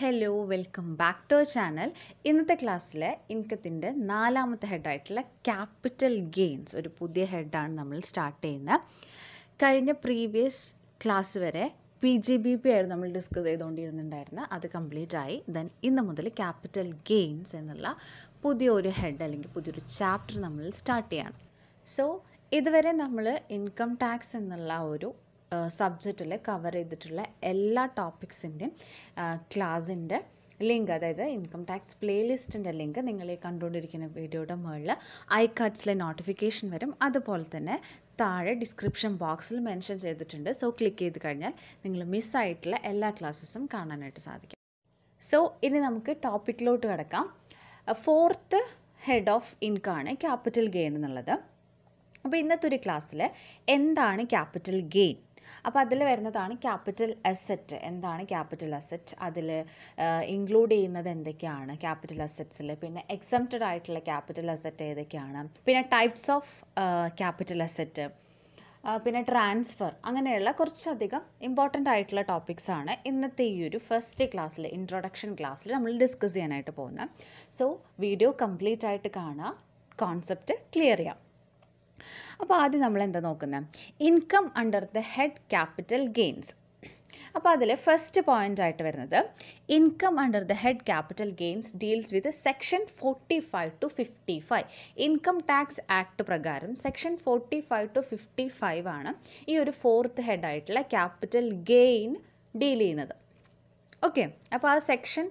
Hello welcome back to our channel ഇന്നത്തെ ക്ലാസ്സിലെ ഇൻകത്തിൻ്റെ നാലാമത്തെ ഹെഡായിട്ടുള്ള ക്യാപിറ്റൽ ഗെയിൻസ് ഒരു പുതിയ ഹെഡാണ് നമ്മൾ സ്റ്റാർട്ട് ചെയ്യുന്നത് കഴിഞ്ഞ പ്രീവിയസ് ക്ലാസ് വരെ പി ജി ബി പി ആയിരുന്നു നമ്മൾ ഡിസ്കസ് ചെയ്തുകൊണ്ടിരുന്നുണ്ടായിരുന്നത് അത് കംപ്ലീറ്റ് ആയി ദെൻ ഇന്ന് മുതൽ ക്യാപിറ്റൽ ഗെയിൻസ് എന്നുള്ള പുതിയൊരു ഹെഡ് അല്ലെങ്കിൽ പുതിയൊരു ചാപ്റ്റർ നമ്മൾ സ്റ്റാർട്ട് ചെയ്യണം സോ ഇതുവരെ നമ്മൾ ഇൻകം ടാക്സ് എന്നുള്ള ഒരു സബ്ജക്റ്റിൽ കവർ ചെയ്തിട്ടുള്ള എല്ലാ ടോപ്പിക്സിൻ്റെയും ക്ലാസിൻ്റെ ലിങ്ക് അതായത് ഇൻകം ടാക്സ് പ്ലേലിസ്റ്റിൻ്റെ ലിങ്ക് നിങ്ങൾ ഈ കണ്ടുകൊണ്ടിരിക്കുന്ന വീഡിയോയുടെ മുകളിൽ ഐ കാർഡ്സിലെ നോട്ടിഫിക്കേഷൻ വരും അതുപോലെ തന്നെ താഴെ ഡിസ്ക്രിപ്ഷൻ ബോക്സിൽ മെൻഷൻ ചെയ്തിട്ടുണ്ട് സോ ക്ലിക്ക് ചെയ്ത് കഴിഞ്ഞാൽ നിങ്ങൾ മിസ്സായിട്ടുള്ള എല്ലാ ക്ലാസ്സസും കാണാനായിട്ട് സാധിക്കും സോ ഇനി നമുക്ക് ടോപ്പിക്കിലോട്ട് കിടക്കാം ഫോർത്ത് ഹെഡ് ഓഫ് ഇൻകം ആണ് ക്യാപിറ്റൽ ഗെയിൻ എന്നുള്ളത് അപ്പോൾ ഇന്നത്തെ ഒരു ക്ലാസ്സിൽ എന്താണ് ക്യാപിറ്റൽ ഗെയിൻ അപ്പോൾ അതിൽ വരുന്നതാണ് ക്യാപിറ്റൽ അസറ്റ് എന്താണ് ക്യാപിറ്റൽ അസറ്റ് അതിൽ ഇൻക്ലൂഡ് ചെയ്യുന്നത് എന്തൊക്കെയാണ് ക്യാപിറ്റൽ അസറ്റ്സിൽ പിന്നെ എക്സംപ്റ്റഡ് ആയിട്ടുള്ള ക്യാപിറ്റൽ അസറ്റ് ഏതൊക്കെയാണ് പിന്നെ ടൈപ്സ് ഓഫ് ക്യാപിറ്റൽ അസറ്റ് പിന്നെ ട്രാൻസ്ഫർ അങ്ങനെയുള്ള കുറച്ചധികം ഇമ്പോർട്ടൻ്റ് ആയിട്ടുള്ള ടോപ്പിക്സാണ് ഇന്നത്തെ ഈ ഒരു ഫസ്റ്റ് ക്ലാസ്സിൽ ഇൻട്രൊഡക്ഷൻ ക്ലാസ്സിൽ നമ്മൾ ഡിസ്കസ് ചെയ്യാനായിട്ട് പോകുന്നത് സോ വീഡിയോ കംപ്ലീറ്റ് ആയിട്ട് കാണുക കോൺസെപ്റ്റ് ക്ലിയർ ചെയ്യാം അപ്പോൾ ആദ്യം നമ്മൾ എന്താ നോക്കുന്നത് income under the head capital gains അപ്പോൾ അതിൽ ഫസ്റ്റ് പോയിൻ്റ് ആയിട്ട് വരുന്നത് income under the head capital gains deals with section forty five to fifty five income tax act പ്രകാരം section forty five to fifty five ആണ് ഈ ഒരു fourth ഹെഡായിട്ടുള്ള capital gain deal ചെയ്യുന്നത് ഓക്കെ അപ്പോൾ ആ സെക്ഷൻ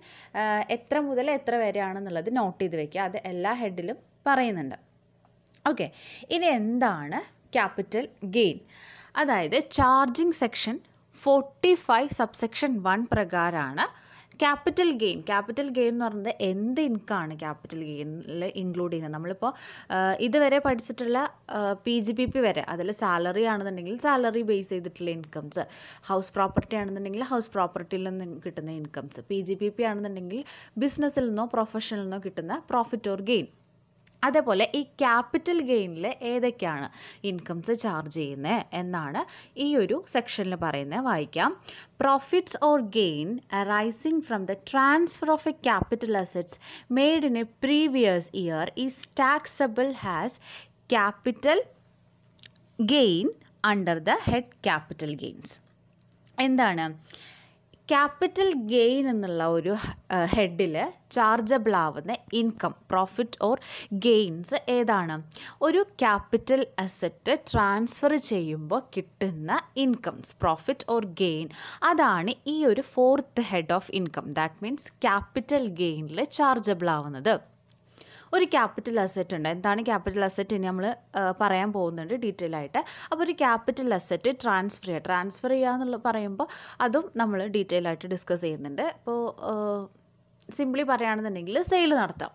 എത്ര മുതൽ എത്ര വരെയാണെന്നുള്ളത് നോട്ട് ചെയ്ത് വയ്ക്കുക അത് എല്ലാ ഹെഡിലും പറയുന്നുണ്ട് ഓക്കെ ഇനി എന്താണ് ക്യാപിറ്റൽ ഗെയിൻ അതായത് charging section forty five subsection one പ്രകാരമാണ് ക്യാപിറ്റൽ ഗെയിൻ ക്യാപിറ്റൽ ഗെയിൻ എന്ന് പറയുന്നത് എന്ത് ഇൻകാണ് ക്യാപിറ്റൽ ഗെയിനിൽ ഇൻക്ലൂഡ് ചെയ്യുന്നത് നമ്മളിപ്പോൾ ഇതുവരെ പഠിച്ചിട്ടുള്ള പി ജി പി പി വരെ അതിൽ സാലറി ആണെന്നുണ്ടെങ്കിൽ സാലറി ബേസ് ചെയ്തിട്ടുള്ള ഇൻകംസ് ഹൗസ് പ്രോപ്പർട്ടി ആണെന്നുണ്ടെങ്കിൽ ഹൗസ് പ്രോപ്പർട്ടിയിൽ നിന്ന് കിട്ടുന്ന incomes P G P P ആണെന്നുണ്ടെങ്കിൽ ബിസിനസ്സിൽ നിന്നോ പ്രൊഫഷനിൽ നിന്നോ കിട്ടുന്ന പ്രോഫിറ്റ് ഓർ ഗെയിൻ അതേപോലെ ഈ ക്യാപിറ്റൽ ഗെയിനിൽ ഏതൊക്കെയാണ് ഇൻകംസ് ചാർജ് ചെയ്യുന്നത് എന്നാണ് ഈ ഒരു സെക്ഷനിൽ പറയുന്നത് വായിക്കാം profits or gain arising from the transfer of a capital assets made in a previous year is taxable has capital gain under the head capital gains എന്താണ് ക്യാപിറ്റൽ ഗെയിൻ എന്നുള്ള ഒരു ഹെഡിൽ ചാർജബിൾ ആവുന്ന ഇൻകം പ്രോഫിറ്റ് ഓർ ഗെയിൻസ് ഏതാണ് ഒരു capital asset transfer ചെയ്യുമ്പോൾ കിട്ടുന്ന incomes profit or gain അതാണ് ഈ ഒരു fourth head of income that means capital ഗെയിനിൽ ചാർജബിൾ ആവുന്നത് ഒരു ക്യാപിറ്റൽ അസറ്റ് ഉണ്ട് എന്താണ് ക്യാപിറ്റൽ അസറ്റ് ഇനി നമ്മൾ പറയാൻ പോകുന്നുണ്ട് ഡീറ്റെയിൽ ആയിട്ട് അപ്പോൾ ഒരു ക്യാപിറ്റൽ അസറ്റ് ട്രാൻസ്ഫർ ചെയ്യുക ട്രാൻസ്ഫർ ചെയ്യുക എന്നുള്ള പറയുമ്പോൾ അതും നമ്മൾ ഡീറ്റെയിൽ ആയിട്ട് ഡിസ്കസ് ചെയ്യുന്നുണ്ട് അപ്പോൾ സിംപ്ലി പറയുകയാണെന്നുണ്ടെങ്കിൽ സെയിൽ നടത്താം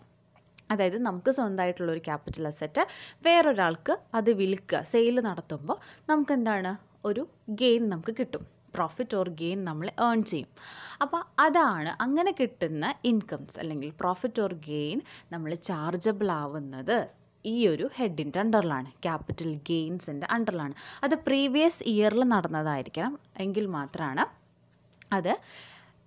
അതായത് നമുക്ക് സ്വന്തമായിട്ടുള്ള ഒരു ക്യാപിറ്റൽ അസറ്റ് വേറൊരാൾക്ക് അത് വിൽക്കുക സെയിൽ നടത്തുമ്പോൾ നമുക്ക് എന്താണ് ഒരു ഗെയിൻ നമുക്ക് കിട്ടും പ്രോഫിറ്റ് ഓർ ഗെയിൻ നമ്മൾ ഏൺ ചെയ്യും അപ്പോൾ അതാണ് അങ്ങനെ കിട്ടുന്ന ഇൻകംസ് അല്ലെങ്കിൽ പ്രോഫിറ്റ് ഓർ ഗെയിൻ നമ്മൾ ചാർജബിൾ ആവുന്നത് ഈ ഒരു ഹെഡിൻ്റെ അണ്ടറിലാണ് ക്യാപിറ്റൽ ഗെയിൻസിൻ്റെ അണ്ടറിലാണ് അത് പ്രീവിയസ് ഇയറിൽ നടന്നതായിരിക്കണം എങ്കിൽ മാത്രമാണ് അത്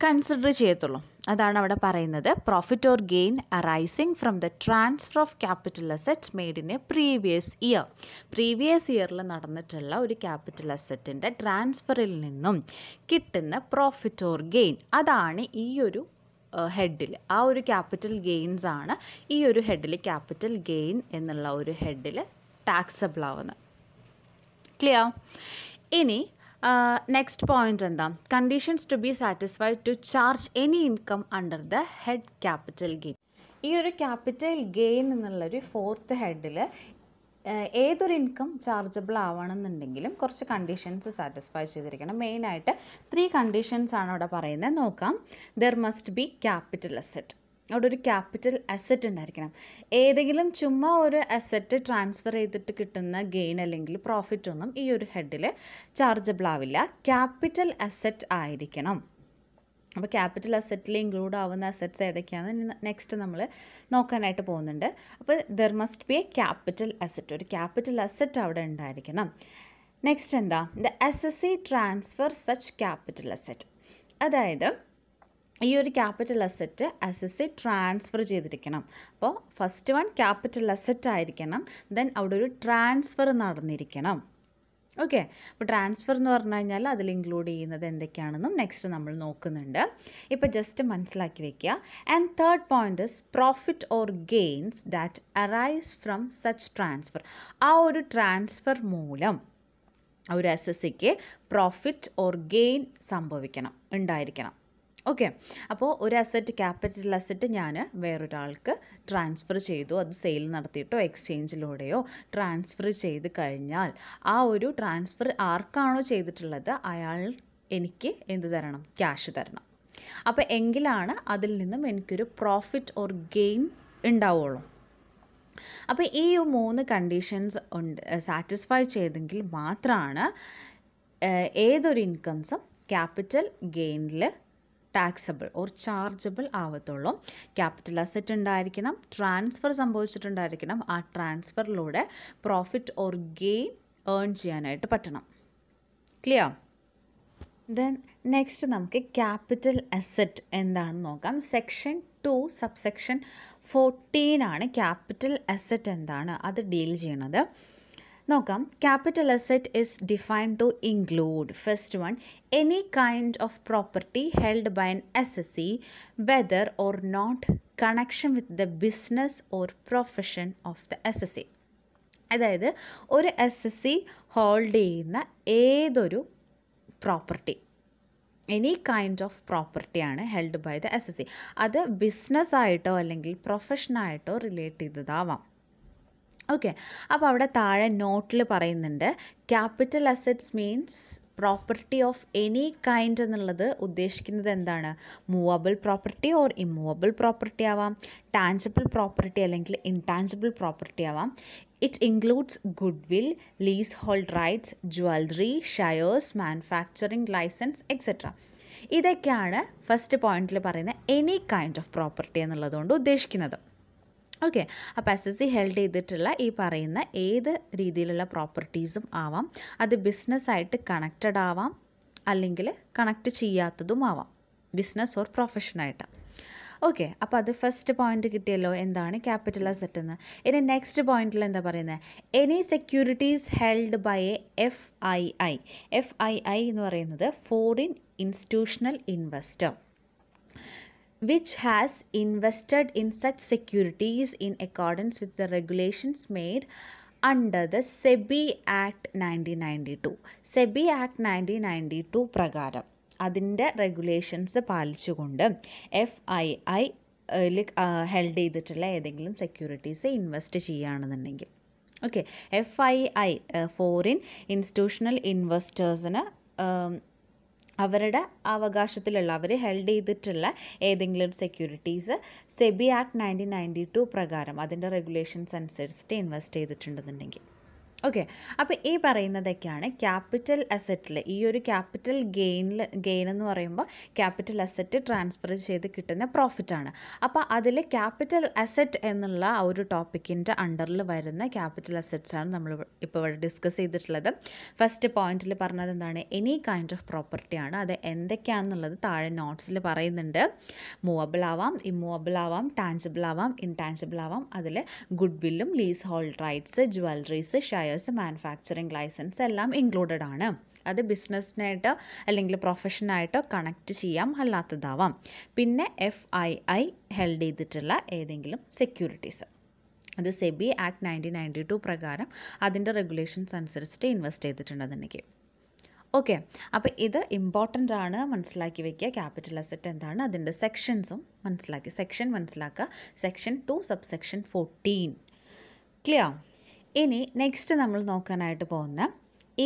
കൺസിഡർ ചെയ്യത്തുള്ളൂ അതാണ് അവിടെ പറയുന്നത് profit or gain arising from the transfer of capital assets made in a previous year previous ഇയറിൽ നടന്നിട്ടുള്ള ഒരു ക്യാപിറ്റൽ അസെറ്റിൻ്റെ ട്രാൻസ്ഫറിൽ നിന്നും കിട്ടുന്ന പ്രോഫിറ്റ് ഓർ ഗെയിൻ അതാണ് ഈ ഒരു ഹെഡിൽ ആ ഒരു ക്യാപിറ്റൽ ഗെയിൻസ് ആണ് ഈ ഒരു ഹെഡിൽ ക്യാപിറ്റൽ ഗെയിൻ എന്നുള്ള ഒരു ഹെഡിൽ ടാക്സബിൾ ആവുന്നത് ക്ലിയർ ഇനി നെക്സ്റ്റ് പോയിൻ്റ് എന്താ conditions to be satisfied to charge any income under the head capital gain ഈ ഒരു ക്യാപിറ്റൽ ഗെയിൻ എന്നുള്ളൊരു ഫോർത്ത് ഹെഡിൽ ഏതൊരു ഇൻകം ചാർജബിൾ ആവണമെന്നുണ്ടെങ്കിലും കുറച്ച് കണ്ടീഷൻസ് സാറ്റിസ്ഫൈ ചെയ്തിരിക്കണം മെയിനായിട്ട് ത്രീ കണ്ടീഷൻസ് ആണ് അവിടെ പറയുന്നത് നോക്കാം there must be capital asset അവിടെ ഒരു ക്യാപിറ്റൽ അസറ്റ് ഉണ്ടായിരിക്കണം ഏതെങ്കിലും ചുമ്മാ ഒരു അസറ്റ് ട്രാൻസ്ഫർ ചെയ്തിട്ട് കിട്ടുന്ന ഗെയിൻ അല്ലെങ്കിൽ പ്രോഫിറ്റ് ഒന്നും ഈ ഒരു ഹെഡിൽ ചാർജബിൾ ആവില്ല ക്യാപിറ്റൽ അസറ്റ് ആയിരിക്കണം അപ്പോൾ ക്യാപിറ്റൽ അസറ്റിൽ ഇൻക്ലൂഡ് ആവുന്ന അസറ്റ്സ് ഏതൊക്കെയാണെന്ന് നെക്സ്റ്റ് നമ്മൾ നോക്കാനായിട്ട് പോകുന്നുണ്ട് അപ്പോൾ there must be a capital asset ഒരു ക്യാപിറ്റൽ അസറ്റ് അവിടെ ഉണ്ടായിരിക്കണം നെക്സ്റ്റ് എന്താ the S S C transfer such capital asset അതായത് ഈ ഒരു ക്യാപിറ്റൽ അസറ്റ് സി ട്രാൻസ്ഫർ ചെയ്തിരിക്കണം അപ്പോൾ ഫസ്റ്റ് വൺ ക്യാപിറ്റൽ അസറ്റ് ആയിരിക്കണം ദെൻ അവിടെ ഒരു ട്രാൻസ്ഫർ നടന്നിരിക്കണം ഓക്കെ അപ്പോൾ ട്രാൻസ്ഫർ എന്ന് പറഞ്ഞു കഴിഞ്ഞാൽ അതിൽ ഇൻക്ലൂഡ് ചെയ്യുന്നത് എന്തൊക്കെയാണെന്നും നെക്സ്റ്റ് നമ്മൾ നോക്കുന്നുണ്ട് ഇപ്പോൾ ജസ്റ്റ് മനസ്സിലാക്കി വെക്കുക and third point is profit or gains that arise from such transfer ആ ഒരു ട്രാൻസ്ഫർ മൂലം ഒരു എസ് എസ് സിക്ക് പ്രോഫിറ്റ് ഓർ ഗെയിൻ സംഭവിക്കണം ഉണ്ടായിരിക്കണം ഓക്കെ അപ്പോൾ ഒരു അസറ്റ് ക്യാപിറ്റൽ അസറ്റ് ഞാൻ വേറൊരാൾക്ക് ട്രാൻസ്ഫർ ചെയ്തു അത് സെയിൽ നടത്തിയിട്ടോ എക്സ്ചേഞ്ചിലൂടെയോ ട്രാൻസ്ഫർ ചെയ്ത് കഴിഞ്ഞാൽ ആ ഒരു ട്രാൻസ്ഫർ ആർക്കാണോ ചെയ്തിട്ടുള്ളത് അയാൾ എനിക്ക് എന്ത് തരണം ക്യാഷ് തരണം അപ്പോൾ എങ്കിലാണ് അതിൽ നിന്നും എനിക്കൊരു പ്രോഫിറ്റ് ഓർ ഗെയിൻ ഉണ്ടാവുള്ളൂ അപ്പോൾ ഈ മൂന്ന് കണ്ടീഷൻസ് ഉണ്ട് സാറ്റിസ്ഫൈ ചെയ്തെങ്കിൽ മാത്രമാണ് ഏതൊരു ഇൻകംസും ക്യാപിറ്റൽ ഗെയിനിൽ ടാക്സബിൾ ഓർ ചാർജബിൾ ആവത്തുള്ളൂ ക്യാപിറ്റൽ അസറ്റ് ഉണ്ടായിരിക്കണം ട്രാൻസ്ഫർ സംഭവിച്ചിട്ടുണ്ടായിരിക്കണം ആ ട്രാൻസ്ഫറിലൂടെ പ്രോഫിറ്റ് ഓർ ഗെയിൻ ഏൺ ചെയ്യാനായിട്ട് പറ്റണം ക്ലിയർ ദെൻ നെക്സ്റ്റ് നമുക്ക് ക്യാപിറ്റൽ അസറ്റ് എന്താണെന്ന് നോക്കാം സെക്ഷൻ ടു സബ്സെക്ഷൻ ഫോർട്ടീൻ ആണ് ക്യാപിറ്റൽ അസറ്റ് എന്താണ് അത് ഡീൽ ചെയ്യണത് നോക്കാം capital asset is defined to include first one any kind of property held by N S S C whether or not connection with the business or profession of the S S C അതായത് ഒരു S S C hold ചെയ്യുന്ന ഏതൊരു property any kind of പ്രോപ്പർട്ടിയാണ് held by the S S C അത് ബിസിനസ്സായിട്ടോ അല്ലെങ്കിൽ പ്രൊഫഷനായിട്ടോ relate ചെയ്തതാവാം okay അപ്പോൾ അവിടെ താഴെ നോട്ടിൽ പറയുന്നുണ്ട് capital assets means property of any kind എന്നുള്ളത് ഉദ്ദേശിക്കുന്നത് എന്താണ് movable property or immovable property ആവാം ടാൻസിബിൾ പ്രോപ്പർട്ടി അല്ലെങ്കിൽ ഇൻടാൻസിബിൾ പ്രോപ്പർട്ടി ആവാം it includes goodwill leasehold rights jewellery shares manufacturing licence etcetera ഇതൊക്കെയാണ് ഫസ്റ്റ് പോയിന്റിൽ പറയുന്ന എനി കൈൻഡ് ഓഫ് പ്രോപ്പർട്ടി എന്നുള്ളതുകൊണ്ട് ഉദ്ദേശിക്കുന്നത് ഓക്കെ അപ്പോൾ എസ് എസ് സി ഹെൽഡ് ചെയ്തിട്ടുള്ള ഈ പറയുന്ന ഏത് രീതിയിലുള്ള പ്രോപ്പർട്ടീസും ആവാം അത് ബിസിനസ്സായിട്ട് കണക്റ്റഡ് ആവാം അല്ലെങ്കിൽ കണക്റ്റ് ചെയ്യാത്തതും ആവാം ബിസിനസ് ഓർ പ്രൊഫഷനായിട്ട് ഓക്കെ അപ്പോൾ അത് ഫസ്റ്റ് പോയിന്റ് കിട്ടിയല്ലോ എന്താണ് ക്യാപിറ്റൽ അസറ്റ് എന്ന് ഇനി നെക്സ്റ്റ് പോയിന്റിൽ എന്താ പറയുന്നത് any securities held by a F I I F I I എന്ന് പറയുന്നത് foreign institutional investor which has invested in such securities in accordance with the regulations made under the SEBI Act 1992. SEBI Act 1992 പ്രകാരം അതിൻ്റെ regulations പാലിച്ചുകൊണ്ട് F I I held ചെയ്തിട്ടുള്ള ഏതെങ്കിലും securities invest ചെയ്യുകയാണെന്നുണ്ടെങ്കിൽ okay F I I foreign institutional ഇൻവെസ്റ്റേഴ്സിന് അവരുടെ അവകാശത്തിലുള്ള അവർ ഹെൽഡ് ചെയ്തിട്ടുള്ള ഏതെങ്കിലും securities SEBI act nineteen ninety two പ്രകാരം അതിൻ്റെ റെഗുലേഷൻസ് അനുസരിച്ചിട്ട് ഇൻവെസ്റ്റ് ചെയ്തിട്ടുണ്ടെന്നുണ്ടെങ്കിൽ ഓക്കെ അപ്പോൾ ഈ പറയുന്നതൊക്കെയാണ് ക്യാപിറ്റൽ അസറ്റിൽ ഈ ഒരു ക്യാപിറ്റൽ ഗെയിനിൽ ഗെയിൻ എന്ന് പറയുമ്പോൾ ക്യാപിറ്റൽ അസറ്റ് ട്രാൻസ്ഫർ ചെയ്ത് കിട്ടുന്ന പ്രോഫിറ്റാണ് അപ്പോൾ അതിൽ ക്യാപിറ്റൽ അസറ്റ് എന്നുള്ള ആ ഒരു ടോപ്പിക്കിൻ്റെ അണ്ടറിൽ വരുന്ന ക്യാപിറ്റൽ അസറ്റ്സാണ് നമ്മൾ ഇപ്പോൾ ഇവിടെ ഡിസ്കസ് ചെയ്തിട്ടുള്ളത് ഫസ്റ്റ് പോയിന്റിൽ പറഞ്ഞത് എന്താണ് എനി കൈൻഡ് ഓഫ് പ്രോപ്പർട്ടിയാണ് അത് എന്തൊക്കെയാണെന്നുള്ളത് താഴെ നോട്ട്സിൽ പറയുന്നുണ്ട് മൂവബിൾ ആവാം ഇമ്മൂവബിൾ ആവാം ടാഞ്ചിബിൾ ആവാം ഇൻടാഞ്ചിബിൾ ആവാം അതിൽ ഗുഡ് വില്ലും leasehold rights jewelleries share suppliers manufacturing licence എല്ലാം ഇൻക്ലൂഡഡ് ആണ് അത് ബിസിനസ്സിനായിട്ട് അല്ലെങ്കിൽ പ്രൊഫഷനായിട്ടോ കണക്റ്റ് ചെയ്യാം അല്ലാത്തതാവാം പിന്നെ എഫ് ഐ ഐ ഹെൽഡ് ചെയ്തിട്ടുള്ള ഏതെങ്കിലും സെക്യൂരിറ്റീസ് അത് SEBI act nineteen ninety two പ്രകാരം അതിൻ്റെ റെഗുലേഷൻസ് അനുസരിച്ചിട്ട് ഇൻവെസ്റ്റ് ചെയ്തിട്ടുണ്ട് അതിനേക്ക് ഓക്കെ അപ്പോൾ ഇത് ഇമ്പോർട്ടൻ്റ് ആണ് മനസ്സിലാക്കി വെക്കുക ക്യാപിറ്റൽ അസറ്റ് എന്താണ് അതിൻ്റെ സെക്ഷൻസും മനസ്സിലാക്കി സെക്ഷൻ മനസ്സിലാക്കുക section two sub section fourteen clear ഇനി നെക്സ്റ്റ് നമ്മൾ നോക്കാനായിട്ട് പോകുന്ന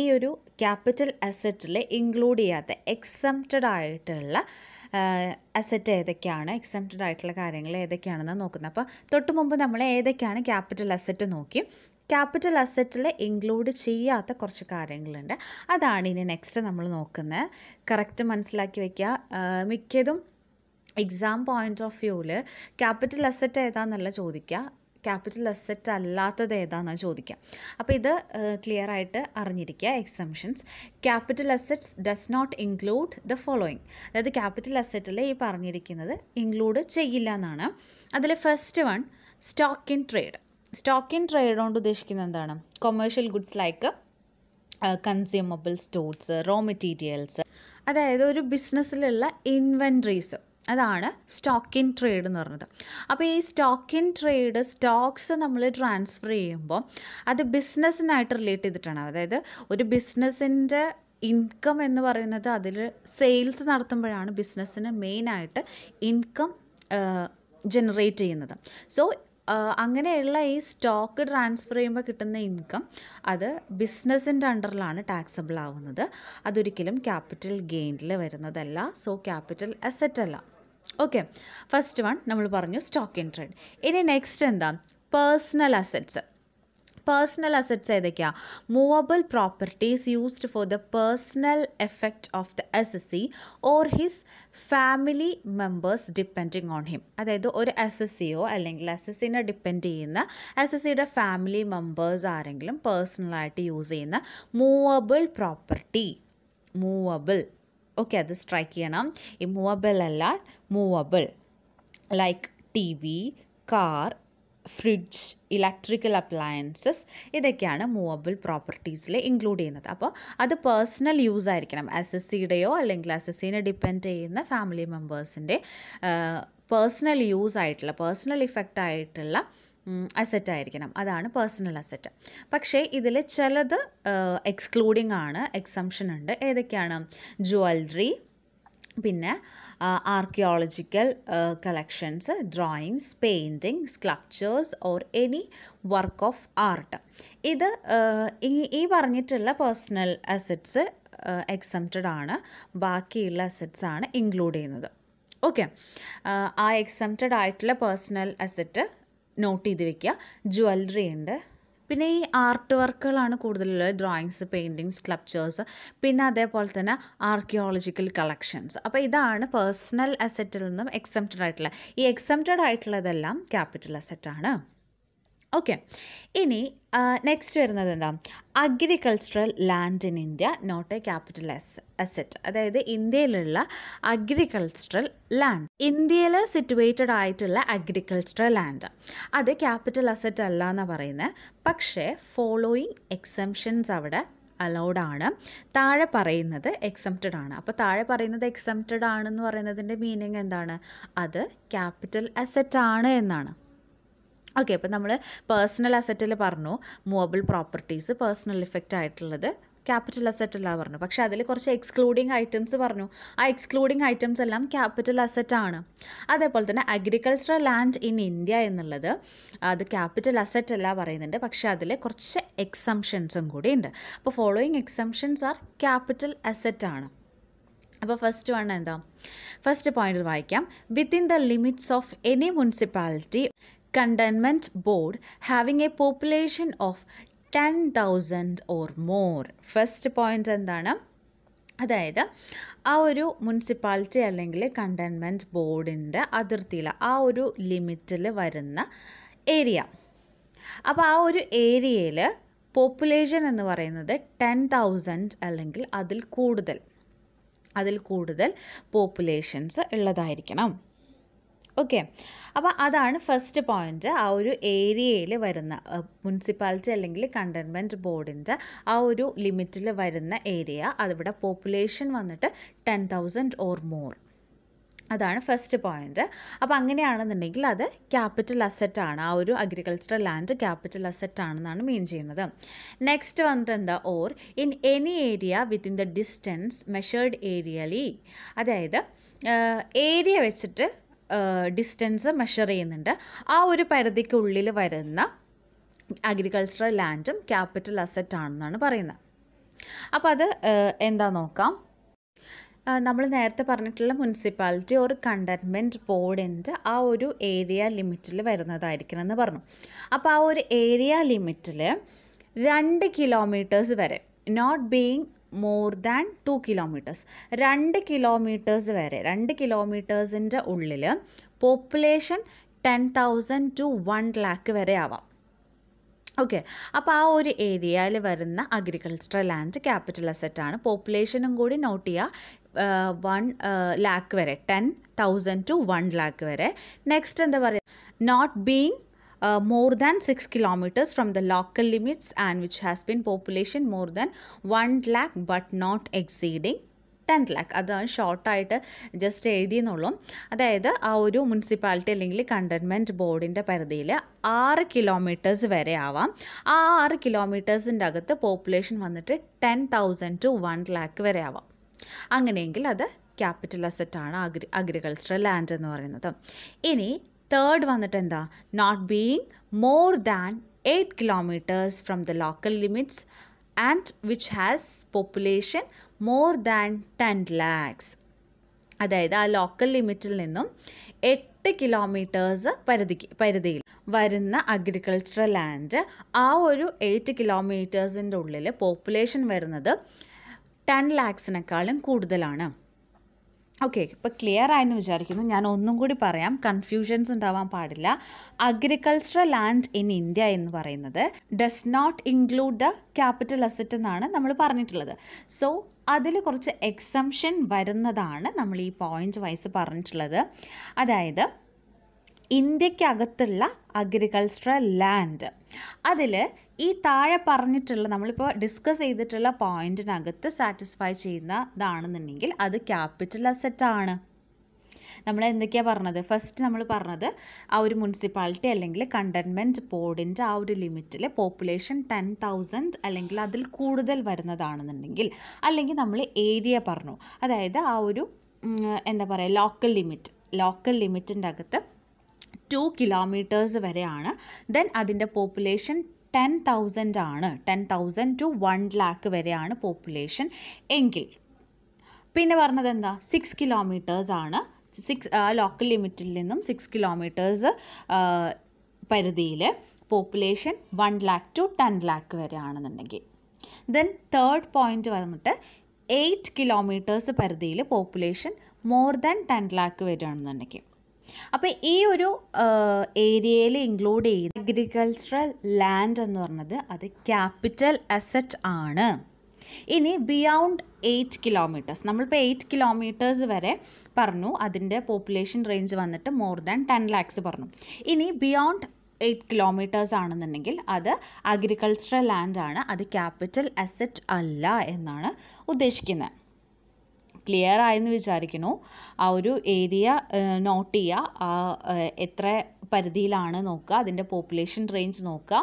ഈ ഒരു ക്യാപിറ്റൽ അസറ്റിൽ ഇൻക്ലൂഡ് ചെയ്യാത്ത എക്സംപ്റ്റഡ് ആയിട്ടുള്ള അസറ്റ് ഏതൊക്കെയാണ് എക്സംപ്റ്റഡ് ആയിട്ടുള്ള കാര്യങ്ങൾ ഏതൊക്കെയാണെന്ന് നോക്കുന്നത് അപ്പോൾ തൊട്ട് മുമ്പ് നമ്മൾ ഏതൊക്കെയാണ് ക്യാപിറ്റൽ അസറ്റ് നോക്കി ക്യാപിറ്റൽ അസറ്റിൽ ഇൻക്ലൂഡ് ചെയ്യാത്ത കുറച്ച് കാര്യങ്ങളുണ്ട് അതാണ് ഇനി നെക്സ്റ്റ് നമ്മൾ നോക്കുന്നത് കറക്റ്റ് മനസ്സിലാക്കി വയ്ക്കുക മിക്കതും എക്സാം പോയിൻ്റ് ഓഫ് വ്യൂവിൽ ക്യാപിറ്റൽ അസറ്റ് ഏതാണെന്നല്ല ചോദിക്കുക ക്യാപിറ്റൽ അസെറ്റ് അല്ലാത്തത് ഏതാണെന്ന് ചോദിക്കാം അപ്പോൾ ഇത് ക്ലിയർ ആയിട്ട് അറിഞ്ഞിരിക്കുക exemptions capital assets does not include the following അതായത് ക്യാപിറ്റൽ അസെറ്റിൽ ഈ പറഞ്ഞിരിക്കുന്നത് ഇൻക്ലൂഡ് ചെയ്യില്ല എന്നാണ് അതിൽ first one stock in trade stock in trade കൊണ്ട് ഉദ്ദേശിക്കുന്നത് എന്താണ് commercial goods like consumable stores raw materials അതായത് ഒരു ബിസിനസ്സിലുള്ള ഇൻവെൻട്രീസ് അതാണ് സ്റ്റോക്ക് ഇൻ ട്രേഡ് എന്ന് പറയുന്നത് അപ്പോൾ ഈ സ്റ്റോക്ക് ഇൻ ട്രേഡ് സ്റ്റോക്സ് നമ്മൾ ട്രാൻസ്ഫർ ചെയ്യുമ്പോൾ അത് ബിസിനസ്സിനായിട്ട് റിലേറ്റ് ചെയ്തിട്ടാണ് അതായത് ഒരു ബിസിനസ്സിൻ്റെ ഇൻകം എന്ന് പറയുന്നത് അതിൽ സെയിൽസ് നടത്തുമ്പോഴാണ് ബിസിനസ്സിന് മെയിനായിട്ട് ഇൻകം ജനറേറ്റ് ചെയ്യുന്നത് സോ അങ്ങനെയുള്ള ഈ സ്റ്റോക്ക് ട്രാൻസ്ഫർ ചെയ്യുമ്പോൾ കിട്ടുന്ന ഇൻകം അത് ബിസിനസ്സിൻ്റെ അണ്ടറിലാണ് ടാക്സബിൾ ആവുന്നത് അതൊരിക്കലും ക്യാപിറ്റൽ ഗെയിനിൽ വരുന്നതല്ല സോ ക്യാപിറ്റൽ അസറ്റ് അല്ല ഓക്കെ ഫസ്റ്റ് വൺ നമ്മൾ പറഞ്ഞു സ്റ്റോക്ക് ഇൻ ട്രേഡ് ഇനി നെക്സ്റ്റ് എന്താ പേഴ്സണൽ അസറ്റ്സ് പേഴ്സണൽ അസറ്റ്സ് ഏതൊക്കെയാണ് movable properties used for the personal effect of the S S assessee or his family members depending on him അതായത് ഒരു S എസ് സിയോ അല്ലെങ്കിൽ എസ് എസ് സിനെ ഡിപ്പെൻഡ് ചെയ്യുന്ന എസ് എസ് സിയുടെ ഫാമിലി മെമ്പേഴ്സ് ആരെങ്കിലും പേഴ്സണലായിട്ട് യൂസ് ചെയ്യുന്ന മൂവബിൾ പ്രോപ്പർട്ടി മൂവബിൾ ഓക്കെ അത് സ്ട്രൈക്ക് ചെയ്യണം ഇമ്മൂവബിൾ അല്ല movable like T V car fridge electrical appliances ഇതൊക്കെയാണ് മൂവബിൾ പ്രോപ്പർട്ടീസിൽ ഇൻക്ലൂഡ് ചെയ്യുന്നത് അപ്പോൾ അത് പേഴ്സണൽ യൂസ് ആയിരിക്കണം എസ് എസ് സിയുടെയോ അല്ലെങ്കിൽ എസ് എസ് സിനെ ഡിപ്പെൻഡ് ചെയ്യുന്ന ഫാമിലി മെമ്പേഴ്സിൻ്റെ പേഴ്സണൽ യൂസ് ആയിട്ടുള്ള പേഴ്സണൽ ഇഫക്റ്റ് ആയിട്ടുള്ള അസറ്റ് ആയിരിക്കണം അതാണ് പേഴ്സണൽ അസറ്റ് പക്ഷേ ഇതിൽ ചിലത് എക്സ്ക്ലൂഡിംഗ് ആണ് എക്സംഷൻ ഉണ്ട് ഏതൊക്കെയാണ് ജ്വല്ലറി പിന്നെ archaeological collections drawings painting sculptures or any work of art ഇത് ഈ പറഞ്ഞിട്ടുള്ള പേഴ്സണൽ അസറ്റ്സ് എക്സംപ്റ്റഡ് ആണ് ബാക്കിയുള്ള അസറ്റ്സ് ആണ് ഇൻക്ലൂഡ് ചെയ്യുന്നത് ഓക്കെ ആ എക്സംപ്റ്റഡ് ആയിട്ടുള്ള പേഴ്സണൽ അസറ്റ് നോട്ട് ചെയ്ത് വെക്കുക ജ്വല്ലറി ഉണ്ട് പിന്നെ ഈ ആർട്ട് വർക്കുകളാണ് കൂടുതലുള്ളത് ഡ്രോയിങ്സ് പെയിൻറ്റിങ്സ് സ്ക്ലപ്ചേഴ്സ് പിന്നെ അതേപോലെ തന്നെ ആർക്കിയോളജിക്കൽ കളക്ഷൻസ് അപ്പോൾ ഇതാണ് പേഴ്സണൽ അസറ്റിൽ നിന്നും എക്സംപ്റ്റഡ് ആയിട്ടുള്ള ഈ എക്സംപ്റ്റഡ് ആയിട്ടുള്ളതെല്ലാം ക്യാപിറ്റൽ അസറ്റാണ് ഓക്കെ ഇനി നെക്സ്റ്റ് വരുന്നത് എന്താ agricultural land in India not a capital as asset അതായത് ഇന്ത്യയിലുള്ള അഗ്രികൾച്ചറൽ ലാൻഡ് ഇന്ത്യയിൽ സിറ്റുവേറ്റഡ് ആയിട്ടുള്ള അഗ്രികൾച്ചറൽ ലാൻഡ് അത് ക്യാപിറ്റൽ അസറ്റ് അല്ല എന്ന് പറയുന്നത് പക്ഷേ ഫോളോയിങ് എക്സംഷൻസ് അവിടെ അലൗഡ് ആണ് താഴെ പറയുന്നത് എക്സംപ്റ്റഡ് ആണ് അപ്പോൾ താഴെ പറയുന്നത് എക്സംപ്റ്റഡ് ആണെന്ന് പറയുന്നതിൻ്റെ മീനിങ് എന്താണ് അത് ക്യാപിറ്റൽ അസറ്റ് ആണ് എന്നാണ് ഓക്കെ അപ്പോൾ നമ്മൾ പേഴ്സണൽ അസറ്റിൽ പറഞ്ഞു മൂവബിൾ പ്രോപ്പർട്ടീസ് പേഴ്സണൽ ഇഫക്റ്റ് ആയിട്ടുള്ളത് ക്യാപിറ്റൽ അസറ്റ് അല്ല പറഞ്ഞു പക്ഷേ അതിൽ കുറച്ച് എക്സ്ക്ലൂഡിങ് ഐറ്റംസ് പറഞ്ഞു ആ എക്സ്ക്ലൂഡിങ് ഐറ്റംസ് എല്ലാം ക്യാപിറ്റൽ അസറ്റ് ആണ് അതേപോലെ തന്നെ അഗ്രികൾച്ചറൽ ലാൻഡ് ഇൻ ഇന്ത്യ എന്നുള്ളത് അത് ക്യാപിറ്റൽ അസറ്റ് അല്ല പറയുന്നുണ്ട് പക്ഷേ അതിൽ കുറച്ച് എക്സംഷൻസും കൂടി ഉണ്ട് അപ്പോൾ following exemptions are capital asset ആണ് അപ്പോൾ ഫസ്റ്റ് വൺ എന്താ ഫസ്റ്റ് പോയിന്റ് വായിക്കാം within the limits of any municipality containment board having a population of ten thousand or more first point എന്താണ് അതായത് ആ ഒരു മുനിസിപ്പാലിറ്റി അല്ലെങ്കിൽ കണ്ടെയ്ൻമെൻറ്റ് ബോർഡിൻ്റെ അതിർത്തിയിൽ ആ ഒരു ലിമിറ്റിൽ വരുന്ന ഏരിയ അപ്പോൾ ആ ഒരു ഏരിയയിൽ പോപ്പുലേഷൻ എന്ന് പറയുന്നത് ടെൻ തൗസൻഡ് അല്ലെങ്കിൽ അതിൽ കൂടുതൽ അതിൽ കൂടുതൽ പോപ്പുലേഷൻസ് ഉള്ളതായിരിക്കണം ഓക്കെ അപ്പോൾ അതാണ് ഫസ്റ്റ് പോയിൻ്റ് ആ ഒരു ഏരിയയിൽ വരുന്ന മുനിസിപ്പാലിറ്റി അല്ലെങ്കിൽ കണ്ടെയ്ൻമെൻറ്റ് ബോർഡിൻ്റെ ആ ഒരു ലിമിറ്റിൽ വരുന്ന ഏരിയ അതിവിടെ പോപ്പുലേഷൻ വന്നിട്ട് ടെൻ തൗസൻഡ് ഓർ മോർ അതാണ് ഫസ്റ്റ് പോയിൻ്റ് അപ്പോൾ അങ്ങനെയാണെന്നുണ്ടെങ്കിൽ അത് ക്യാപിറ്റൽ അസറ്റ് ആണ് ആ ഒരു അഗ്രികൾച്ചറൽ ലാൻഡ് ക്യാപിറ്റൽ അസറ്റ് ആണെന്നാണ് മീൻ ചെയ്യുന്നത് നെക്സ്റ്റ് വന്നിട്ട് എന്താ or in any area within the distance measured aerially അതായത് ഏരിയ വെച്ചിട്ട് ഡിസ്റ്റൻസ് മെഷർ ചെയ്യുന്നുണ്ട് ആ ഒരു പരിധിക്കുള്ളിൽ വരുന്ന അഗ്രികൾച്ചറൽ ലാൻഡും ക്യാപിറ്റൽ അസറ്റ് ആണെന്നാണ് പറയുന്നത് അപ്പോൾ അത് എന്താ നോക്കാം നമ്മൾ നേരത്തെ പറഞ്ഞിട്ടുള്ള മുനിസിപ്പാലിറ്റി ഒരു കണ്ടെയ്ൻമെൻറ്റ് ബോർഡിൻ്റെ ആ ഒരു ഏരിയ ലിമിറ്റിൽ വരുന്നതായിരിക്കണം എന്ന് പറഞ്ഞു അപ്പോൾ ആ ഒരു ഏരിയ ലിമിറ്റിൽ രണ്ട് കിലോമീറ്റേഴ്സ് വരെ not being more than two kilometres രണ്ട് കിലോമീറ്റേഴ്സ് വരെ രണ്ട് കിലോമീറ്റേഴ്സിൻ്റെ ഉള്ളിൽ population ten thousand to one lakh വരെ ആവാം ഓക്കെ അപ്പോൾ ആ ഒരു ഏരിയയിൽ വരുന്ന അഗ്രികൾച്ചറൽ ലാൻഡ് ക്യാപിറ്റൽ അസെറ്റാണ് പോപ്പുലേഷനും കൂടി നോട്ട് ചെയ്യുക വൺ ലാക്ക് വരെ ten thousand to one lakh വരെ നെക്സ്റ്റ് എന്താ പറയുക not being uh, more than 6 kilometers from the local limits and which has been population more than 1 lakh but not exceeding ten lakh അതാണ് ഷോർട്ടായിട്ട് ജസ്റ്റ് എഴുതിയെന്നുള്ളൂ അതായത് ആ ഒരു മുനിസിപ്പാലിറ്റി അല്ലെങ്കിൽ കണ്ടെയ്ൻമെൻറ്റ് ബോർഡിൻ്റെ പരിധിയിൽ ആറ് കിലോമീറ്റേഴ്സ് വരെ ആവാം ആ ആറ് കിലോമീറ്റേഴ്സിൻ്റെ അകത്ത് പോപ്പുലേഷൻ വന്നിട്ട് ten thousand to one lakh വരെ ആവാം അങ്ങനെയെങ്കിൽ അത് ക്യാപിറ്റൽ അസറ്റാണ് അഗ്രി അഗ്രികൾച്ചറൽ ലാൻഡ് എന്ന് പറയുന്നത് ഇനി തേർഡ് വന്നിട്ട് എന്താ not being more than eight kilometres from the local limits and which has population more than ten lakhs അതായത് ആ ലോക്കൽ ലിമിറ്റിൽ നിന്നും എട്ട് കിലോമീറ്റേഴ്സ് പരിധിക്ക് പരിധിയിൽ വരുന്ന അഗ്രികൾച്ചറൽ ലാൻഡ് ആ ഒരു എയ്റ്റ് കിലോമീറ്റേഴ്സിൻ്റെ ഉള്ളിൽ പോപ്പുലേഷൻ വരുന്നത് ടെൻ ലാക്സിനേക്കാളും കൂടുതലാണ് ഓക്കെ ഇപ്പോൾ ക്ലിയർ ആയെന്ന് വിചാരിക്കുന്നു ഞാൻ ഒന്നും കൂടി പറയാം കൺഫ്യൂഷൻസ് ഉണ്ടാവാൻ പാടില്ല അഗ്രികൾച്ചറൽ ലാൻഡ് ഇൻ ഇന്ത്യ എന്ന് പറയുന്നത് does not include the capital asset എന്നാണ് നമ്മൾ പറഞ്ഞിട്ടുള്ളത് സോ അതിൽ കുറച്ച് എക്സംഷൻ വരുന്നതാണ് നമ്മൾ ഈ പോയിൻ്റ് വൈസ് പറഞ്ഞിട്ടുള്ളത് അതായത് ഇന്ത്യക്കകത്തുള്ള അഗ്രികൾച്ചറൽ ലാൻഡ് അതിൽ ഈ താഴെ പറഞ്ഞിട്ടുള്ള നമ്മളിപ്പോൾ ഡിസ്കസ് ചെയ്തിട്ടുള്ള പോയിന്റിനകത്ത് സാറ്റിസ്ഫൈ ചെയ്യുന്ന ഇതാണെന്നുണ്ടെങ്കിൽ അത് ക്യാപിറ്റൽ ആണ് നമ്മൾ എന്തൊക്കെയാണ് പറഞ്ഞത് ഫസ്റ്റ് നമ്മൾ പറഞ്ഞത് ആ ഒരു മുനിസിപ്പാലിറ്റി അല്ലെങ്കിൽ കണ്ടെയ്ൻമെൻറ്റ് ബോർഡിൻ്റെ ആ ഒരു ലിമിറ്റിൽ പോപ്പുലേഷൻ ടെൻ തൗസൻഡ് അല്ലെങ്കിൽ അതിൽ കൂടുതൽ വരുന്നതാണെന്നുണ്ടെങ്കിൽ അല്ലെങ്കിൽ നമ്മൾ ഏരിയ പറഞ്ഞു അതായത് ആ ഒരു എന്താ പറയുക ലോക്കൽ ലിമിറ്റ് ലോക്കൽ ലിമിറ്റിൻ്റെ അകത്ത് ടു കിലോമീറ്റേഴ്സ് വരെയാണ് ദെൻ അതിൻ്റെ പോപ്പുലേഷൻ ടെൻ തൗസൻഡ് ആണ് ten thousand to one lakh വരെയാണ് പോപ്പുലേഷൻ എങ്കിൽ പിന്നെ പറഞ്ഞത് എന്താ സിക്സ് കിലോമീറ്റേഴ്സ് ആണ് സിക്സ് ലോക്കൽ ലിമിറ്റിൽ നിന്നും സിക്സ് കിലോമീറ്റേഴ്സ് പരിധിയിൽ population one lakh to ten lakh വരെയാണെന്നുണ്ടെങ്കിൽ ദെൻ തേർഡ് പോയിൻ്റ് വന്നിട്ട് എയ്റ്റ് കിലോമീറ്റേഴ്സ് പരിധിയിൽ population more than ten lakh വരികയാണെന്നുണ്ടെങ്കിൽ അപ്പോൾ ഈ ഒരു ഏരിയയിൽ ഇൻക്ലൂഡ് ചെയ്യുന്ന അഗ്രികൾച്ചറൽ ലാൻഡ് എന്ന് പറഞ്ഞത് അത് ക്യാപിറ്റൽ അസറ്റ് ആണ് ഇനി ബിയോണ്ട് എയ്റ്റ് കിലോമീറ്റേഴ്സ് നമ്മളിപ്പോൾ എയ്റ്റ് കിലോമീറ്റേഴ്സ് വരെ പറഞ്ഞു അതിൻ്റെ പോപ്പുലേഷൻ റേഞ്ച് വന്നിട്ട് മോർ ദാൻ ടെൻ ലാക്സ് പറഞ്ഞു ഇനി ബിയോണ്ട് എയ്റ്റ് കിലോമീറ്റേഴ്സ് ആണെന്നുണ്ടെങ്കിൽ അത് അഗ്രികൾച്ചറൽ ലാൻഡാണ് അത് ക്യാപിറ്റൽ അസറ്റ് അല്ല എന്നാണ് ഉദ്ദേശിക്കുന്നത് ക്ലിയർ ആയെന്ന് വിചാരിക്കുന്നു ആ ഒരു ഏരിയ നോട്ട് ചെയ്യുക എത്ര പരിധിയിലാണ് നോക്കുക അതിൻ്റെ പോപ്പുലേഷൻ റേഞ്ച് നോക്കുക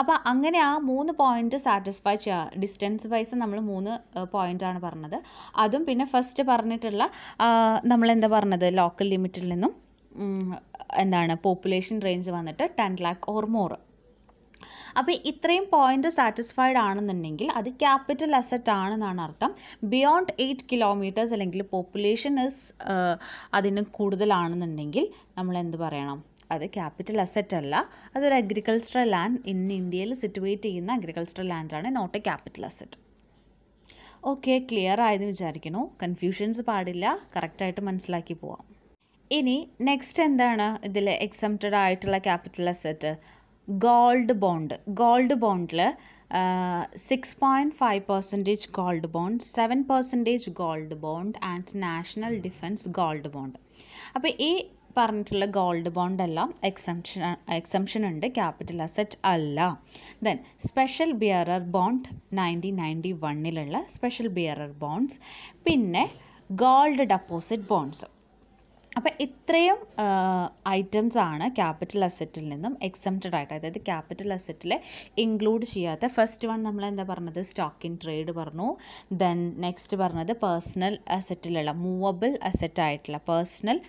അപ്പോൾ അങ്ങനെ ആ മൂന്ന് പോയിൻ്റ് സാറ്റിസ്ഫൈ ചെയ്യുക ഡിസ്റ്റൻസ് വൈസ് നമ്മൾ മൂന്ന് ആണ് പറഞ്ഞത് അതും പിന്നെ ഫസ്റ്റ് പറഞ്ഞിട്ടുള്ള നമ്മളെന്താ പറഞ്ഞത് ലോക്കൽ ലിമിറ്റിൽ നിന്നും എന്താണ് പോപ്പുലേഷൻ റേഞ്ച് വന്നിട്ട് ടെൻ ലാക്ക് ഓർ മോർ അപ്പോൾ ഇത്രയും പോയിൻ്റ് സാറ്റിസ്ഫൈഡ് ആണെന്നുണ്ടെങ്കിൽ അത് ക്യാപിറ്റൽ അസറ്റ് ആണെന്നാണ് അർത്ഥം ബിയോണ്ട് എയ്റ്റ് കിലോമീറ്റേഴ്സ് അല്ലെങ്കിൽ പോപ്പുലേഷൻ ഇസ് അതിന് കൂടുതലാണെന്നുണ്ടെങ്കിൽ നമ്മൾ എന്ത് പറയണം അത് ക്യാപിറ്റൽ അസറ്റ് അല്ല അതൊരു അഗ്രികൾച്ചറൽ ലാൻഡ് ഇൻ ഇന്ത്യയിൽ സിറ്റുവേറ്റ് ചെയ്യുന്ന അഗ്രികൾച്ചറൽ ലാൻഡാണ് not a capital asset okay clear ആയെന്ന് വിചാരിക്കുന്നു കൺഫ്യൂഷൻസ് പാടില്ല കറക്റ്റായിട്ട് മനസ്സിലാക്കി പോവാം ഇനി നെക്സ്റ്റ് എന്താണ് ഇതിൽ എക്സംപ്റ്റഡ് ആയിട്ടുള്ള capital asset gold bond gold ബോണ്ടിൽ six point five percentage gold bond seven percentage gold bond and national defence gold bond അപ്പോൾ ഈ പറഞ്ഞിട്ടുള്ള ഗോൾഡ് ബോണ്ടെല്ലാം എക്സംഷൻ എക്സംഷൻ ഉണ്ട് ക്യാപിറ്റൽ അസറ്റ് അല്ല then special bearer bond nineteen ninety വണ്ണിലുള്ള special bearer bonds പിന്നെ gold deposit bonds അപ്പോൾ ഇത്രയും ഐറ്റംസ് ആണ് ക്യാപിറ്റൽ അസറ്റിൽ നിന്നും എക്സംറ്റഡ് ആയിട്ട് അതായത് ക്യാപിറ്റൽ അസെറ്റിൽ ഇൻക്ലൂഡ് ചെയ്യാത്ത ഫസ്റ്റ് വൺ നമ്മൾ എന്താ പറഞ്ഞത് സ്റ്റോക്ക് ഇൻ ട്രേഡ് പറഞ്ഞു ദെൻ നെക്സ്റ്റ് പറഞ്ഞത് പേഴ്സണൽ അസെറ്റിലുള്ള മൂവബിൾ അസറ്റ് ആയിട്ടുള്ള personal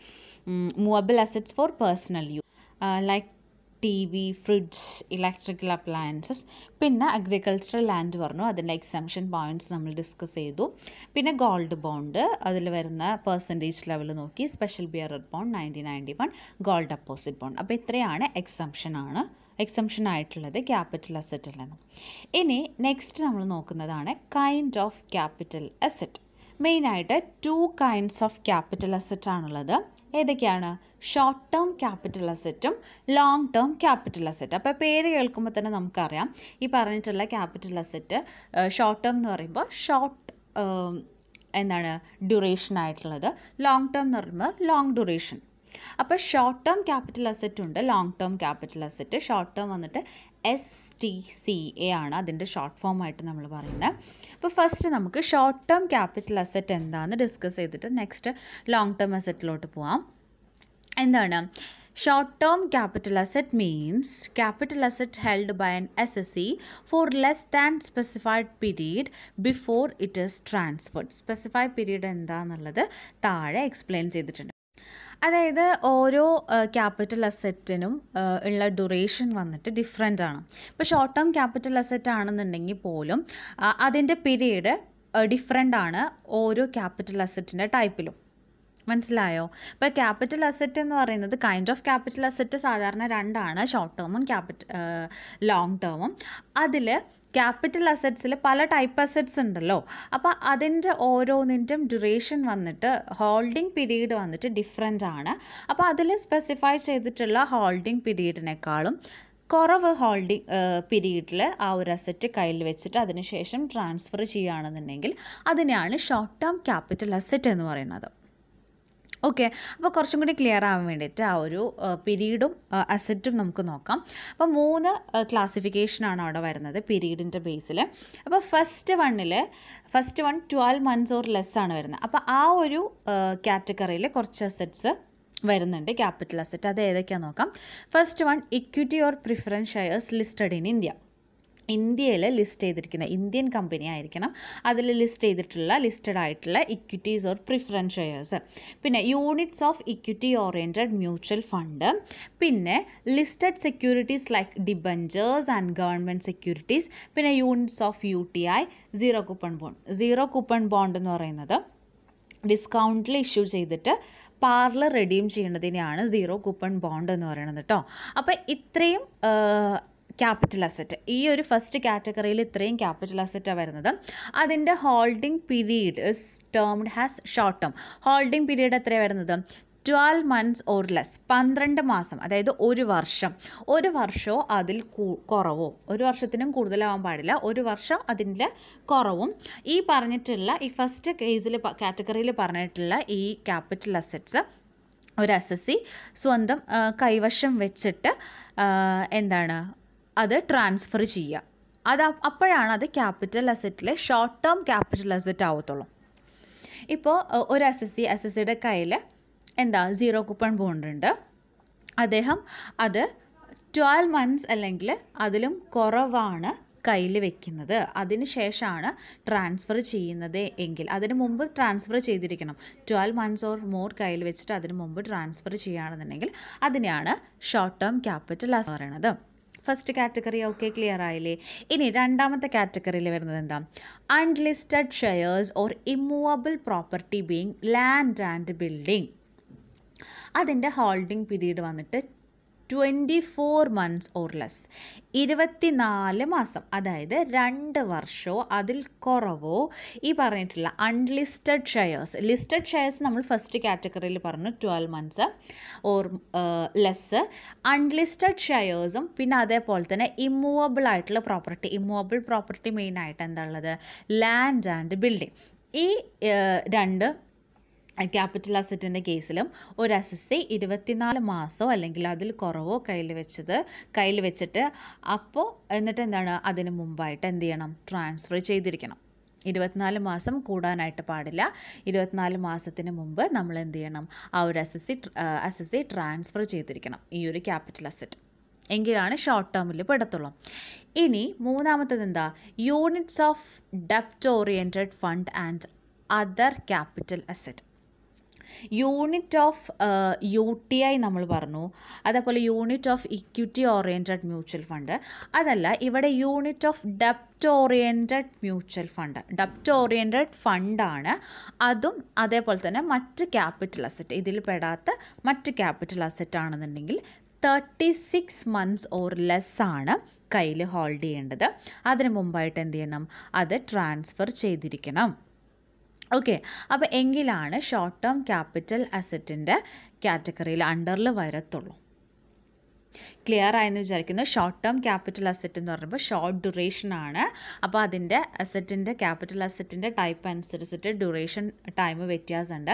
movable assets for personal use like T V fridge electrical appliances പിന്നെ അഗ്രികൾച്ചറൽ ലാൻഡ് പറഞ്ഞു അതിൻ്റെ എക്സംഷൻ പോയിൻറ്റ്സ് നമ്മൾ ഡിസ്കസ് ചെയ്തു പിന്നെ ഗോൾഡ് ബോണ്ട് അതിൽ വരുന്ന പെർസെൻറ്റേജ് ലെവൽ നോക്കി special bearer bond nineteen ninety one gold deposit bond അപ്പോൾ ഇത്രയാണ് എക്സംഷൻ ആണ് എക്സംഷൻ ആയിട്ടുള്ളത് ക്യാപിറ്റൽ അസെറ്റിൽ നിന്ന് ഇനി നെക്സ്റ്റ് നമ്മൾ നോക്കുന്നതാണ് കൈൻഡ് ഓഫ് ക്യാപിറ്റൽ അസെറ്റ് മെയിനായിട്ട് two kinds of capital asset ആണുള്ളത് ഏതൊക്കെയാണ് ഷോർട്ട് ടേം ക്യാപിറ്റൽ അസറ്റും ലോങ് ടേം ക്യാപിറ്റൽ അസറ്റ് അപ്പോൾ പേര് കേൾക്കുമ്പോൾ തന്നെ നമുക്കറിയാം ഈ പറഞ്ഞിട്ടുള്ള ക്യാപിറ്റൽ അസറ്റ് ഷോർട്ട് ടേം എന്ന് പറയുമ്പോൾ ഷോർട്ട് എന്താണ് ഡ്യൂറേഷൻ ആയിട്ടുള്ളത് ലോങ് ടേം എന്ന് പറയുമ്പോൾ ലോങ് ഡ്യൂറേഷൻ അപ്പോൾ ഷോർട്ട് ടേം ക്യാപിറ്റൽ അസറ്റ് ഉണ്ട് long term capital asset short term വന്നിട്ട് എസ് ടി സി എ ആണ് അതിൻ്റെ ഷോർട്ട് ഫോം ആയിട്ട് നമ്മൾ പറയുന്നത് അപ്പോൾ ഫസ്റ്റ് നമുക്ക് ഷോർട്ട് ടേം ക്യാപിറ്റൽ അസറ്റ് എന്താണെന്ന് ഡിസ്കസ് ചെയ്തിട്ട് നെക്സ്റ്റ് ലോങ് ടേം അസറ്റിലോട്ട് പോവാം എന്താണ് short term capital asset means capital asset held by N S S C for less than specified period before it is transferred specified period എന്താണെന്നുള്ളത് താഴെ explain ചെയ്തിട്ടുണ്ട് അതായത് ഓരോ ക്യാപിറ്റൽ അസറ്റിനും ഉള്ള ഡ്യൂറേഷൻ വന്നിട്ട് ഡിഫറെൻ്റ് ആണ് ഇപ്പോൾ ഷോർട്ട് ടേം ക്യാപിറ്റൽ അസറ്റ് ആണെന്നുണ്ടെങ്കിൽ പോലും അതിൻ്റെ പീരീഡ് ഡിഫറെൻ്റ് ആണ് ഓരോ ക്യാപിറ്റൽ അസെറ്റിൻ്റെ ടൈപ്പിലും മനസ്സിലായോ ഇപ്പോൾ ക്യാപിറ്റൽ അസറ്റ് എന്ന് പറയുന്നത് കൈൻഡ് ഓഫ് ക്യാപിറ്റൽ അസറ്റ് സാധാരണ രണ്ടാണ് ഷോർട്ട് ടേമും ക്യാപിറ്റ് ലോങ് ടേമും അതിൽ ക്യാപിറ്റൽ അസറ്റ്സിൽ പല ടൈപ്പ് അസറ്റ്സ് ഉണ്ടല്ലോ അപ്പോൾ അതിൻ്റെ ഓരോന്നിൻ്റെയും ഡ്യൂറേഷൻ വന്നിട്ട് ഹോൾഡിംഗ് പീരീഡ് വന്നിട്ട് ഡിഫറെൻ്റ് ആണ് അപ്പോൾ അതിൽ സ്പെസിഫൈ ചെയ്തിട്ടുള്ള ഹോൾഡിംഗ് പീരീഡിനേക്കാളും കുറവ് ഹോൾഡിംഗ് പീരീഡിൽ ആ ഒരു അസറ്റ് കയ്യിൽ വെച്ചിട്ട് അതിനുശേഷം ട്രാൻസ്ഫർ ചെയ്യുകയാണെന്നുണ്ടെങ്കിൽ അതിനെയാണ് ഷോർട്ട് ടേം ക്യാപിറ്റൽ അസറ്റ് എന്ന് പറയുന്നത് ഓക്കെ അപ്പോൾ കുറച്ചും കൂടി ക്ലിയർ ആവാൻ വേണ്ടിയിട്ട് ആ ഒരു പിരീഡും അസറ്റും നമുക്ക് നോക്കാം അപ്പോൾ മൂന്ന് ക്ലാസിഫിക്കേഷനാണ് അവിടെ വരുന്നത് പിരീഡിൻ്റെ ബേസിൽ അപ്പോൾ ഫസ്റ്റ് വണ്ണിൽ first one twelve months or less ആണ് വരുന്നത് അപ്പോൾ ആ ഒരു കാറ്റഗറിയിൽ കുറച്ച് അസറ്റ്സ് വരുന്നുണ്ട് ക്യാപിറ്റൽ അസറ്റ് അത് ഏതൊക്കെയാണെന്ന് നോക്കാം first one equity or preference shares listed in India ഇന്ത്യയിൽ ലിസ്റ്റ് ചെയ്തിരിക്കുന്ന ഇന്ത്യൻ കമ്പനി ആയിരിക്കണം അതിൽ ലിസ്റ്റ് ചെയ്തിട്ടുള്ള ലിസ്റ്റഡ് ആയിട്ടുള്ള ഇക്വിറ്റീസ് ഓർ പ്രിഫറൻസ് ഷെയർസ് പിന്നെ units of equity oriented mutual fund പിന്നെ listed securities like debentures and government securities പിന്നെ units of U T I zero coupon bond zero coupon bond എന്ന് പറയുന്നത് ഡിസ്കൗണ്ടിൽ ഇഷ്യൂ ചെയ്തിട്ട് പാർലർ റെഡീം ചെയ്യുന്നതിനെയാണ് സീറോ കൂപ്പൺ ബോണ്ട് എന്ന് പറയുന്നത് കേട്ടോ അപ്പോൾ ഇത്രയും ക്യാപിറ്റൽ അസറ്റ് ഈ ഒരു ഫസ്റ്റ് കാറ്റഗറിയിൽ ഇത്രയും ക്യാപിറ്റൽ അസറ്റാണ് വരുന്നത് അതിൻ്റെ holding period is termed has short term holding period എത്രയാണ് വരുന്നത് ട്വൽവ് മന്ത്സ് ഓർ ലെസ് പന്ത്രണ്ട് മാസം അതായത് ഒരു വർഷം ഒരു വർഷമോ അതിൽ കുറവോ ഒരു വർഷത്തിനും കൂടുതലാവാൻ പാടില്ല ഒരു വർഷം അതിൻ്റെ കുറവും ഈ പറഞ്ഞിട്ടുള്ള ഈ ഫസ്റ്റ് കേസിൽ കാറ്റഗറിയിൽ പറഞ്ഞിട്ടുള്ള ഈ ക്യാപിറ്റൽ അസറ്റ്സ് ഒരു സി സ്വന്തം കൈവശം വെച്ചിട്ട് എന്താണ് അത് ട്രാൻസ്ഫർ ചെയ്യുക അത് അപ്പോഴാണ് അത് ക്യാപിറ്റൽ അസറ്റിലെ ഷോർട്ട് ടേം ക്യാപിറ്റൽ അസറ്റ് ആവത്തുള്ളൂ ഇപ്പോൾ ഒരു എസ് എസ് സി എസ് എസ് സിയുടെ കയ്യിൽ എന്താ സീറോ കൂപ്പൺ ബോണ്ടുണ്ട് അദ്ദേഹം അത് ട്വൽവ് മന്ത്സ് അല്ലെങ്കിൽ അതിലും കുറവാണ് കയ്യിൽ വെക്കുന്നത് അതിന് ശേഷമാണ് ട്രാൻസ്ഫർ ചെയ്യുന്നത് എങ്കിൽ അതിന് മുമ്പ് ട്രാൻസ്ഫർ ചെയ്തിരിക്കണം ട്വൽവ് മന്ത്സ് ഓർ മോർ കയ്യിൽ വെച്ചിട്ട് അതിന് മുമ്പ് ട്രാൻസ്ഫർ ചെയ്യുകയാണെന്നുണ്ടെങ്കിൽ അതിനെയാണ് ഷോർട്ട് ടേം ക്യാപിറ്റൽ എന്ന് പറയണത് ഫസ്റ്റ് കാറ്റഗറി ഓക്കെ ക്ലിയർ ആയില്ലേ ഇനി രണ്ടാമത്തെ കാറ്റഗറിയിൽ വരുന്നത് എന്താ unlisted shares or immovable property being land and building അതിൻ്റെ ഹോൾഡിംഗ് പീരീഡ് വന്നിട്ട് twenty four months or less ഇരുപത്തിനാല് മാസം അതായത് രണ്ട് വർഷമോ അതിൽ കുറവോ ഈ പറഞ്ഞിട്ടുള്ള അൺലിസ്റ്റഡ് ഷെയർസ് ലിസ്റ്റഡ് ഷെയർസ് നമ്മൾ ഫസ്റ്റ് കാറ്റഗറിയിൽ പറഞ്ഞു twelve months or less unlisted ഷെയർസും പിന്നെ അതേപോലെ തന്നെ ഇമ്മൂവബിൾ ആയിട്ടുള്ള പ്രോപ്പർട്ടി ഇമ്മൂവബിൾ പ്രോപ്പർട്ടി മെയിനായിട്ട് എന്താ ഉള്ളത് ലാൻഡ് ആൻഡ് ബിൽഡിംഗ് ഈ uh, രണ്ട് ക്യാപിറ്റൽ അസറ്റിൻ്റെ കേസിലും ഒരു അസസ്സി ഇരുപത്തിനാല് മാസമോ അല്ലെങ്കിൽ അതിൽ കുറവോ കയ്യിൽ വെച്ചത് കയ്യിൽ വെച്ചിട്ട് അപ്പോൾ എന്നിട്ട് എന്താണ് അതിന് മുമ്പായിട്ട് എന്ത് ചെയ്യണം ട്രാൻസ്ഫർ ചെയ്തിരിക്കണം ഇരുപത്തിനാല് മാസം കൂടാനായിട്ട് പാടില്ല ഇരുപത്തിനാല് മാസത്തിന് മുമ്പ് നമ്മൾ എന്ത് ചെയ്യണം ആ ഒരു അസസ്സി അസസ്സി ട്രാൻസ്ഫർ ചെയ്തിരിക്കണം ഈ ഒരു ക്യാപിറ്റൽ അസറ്റ് എങ്കിലാണ് ഷോർട്ട് ടേമിൽ പെടത്തുള്ളൂ ഇനി മൂന്നാമത്തത് എന്താ യൂണിറ്റ്സ് ഓഫ് ഡെപ്റ്റ് oriented fund and other capital asset unit of U T I നമ്മൾ പറഞ്ഞു അതേപോലെ unit of equity oriented mutual fund അതല്ല ഇവിടെ യൂണിറ്റ് ഓഫ് ഡെപ്റ്റ് ഓറിയൻറ്റഡ് മ്യൂച്വൽ ഫണ്ട് ഡെപ്റ്റ് ഓറിയൻറ്റഡ് ഫണ്ടാണ് അതും അതേപോലെ തന്നെ മറ്റ് ക്യാപിറ്റൽ അസറ്റ് ഇതിൽ പെടാത്ത മറ്റ് ക്യാപിറ്റൽ അസറ്റ് ആണെന്നുണ്ടെങ്കിൽ thirty six months or less ആണ് കയ്യിൽ ഹോൾഡ് ചെയ്യേണ്ടത് അതിന് മുമ്പായിട്ട് എന്ത് ചെയ്യണം അത് ട്രാൻസ്ഫർ ചെയ്തിരിക്കണം ഓക്കെ അപ്പോൾ എങ്കിലാണ് ഷോർട്ട് ടേം ക്യാപിറ്റൽ അസറ്റിൻ്റെ കാറ്റഗറിയിൽ അണ്ടറിൽ വരത്തുള്ളൂ ക്ലിയർ ആയെന്ന് വിചാരിക്കുന്നു ഷോർട്ട് ടേം ക്യാപിറ്റൽ അസറ്റ് എന്ന് പറയുമ്പോൾ ഷോർട്ട് ഡ്യൂറേഷൻ ആണ് അപ്പോൾ അതിൻ്റെ അസറ്റിൻ്റെ ക്യാപിറ്റൽ അസറ്റിൻ്റെ ടൈപ്പ് അനുസരിച്ചിട്ട് ഡ്യൂറേഷൻ ടൈം വ്യത്യാസമുണ്ട്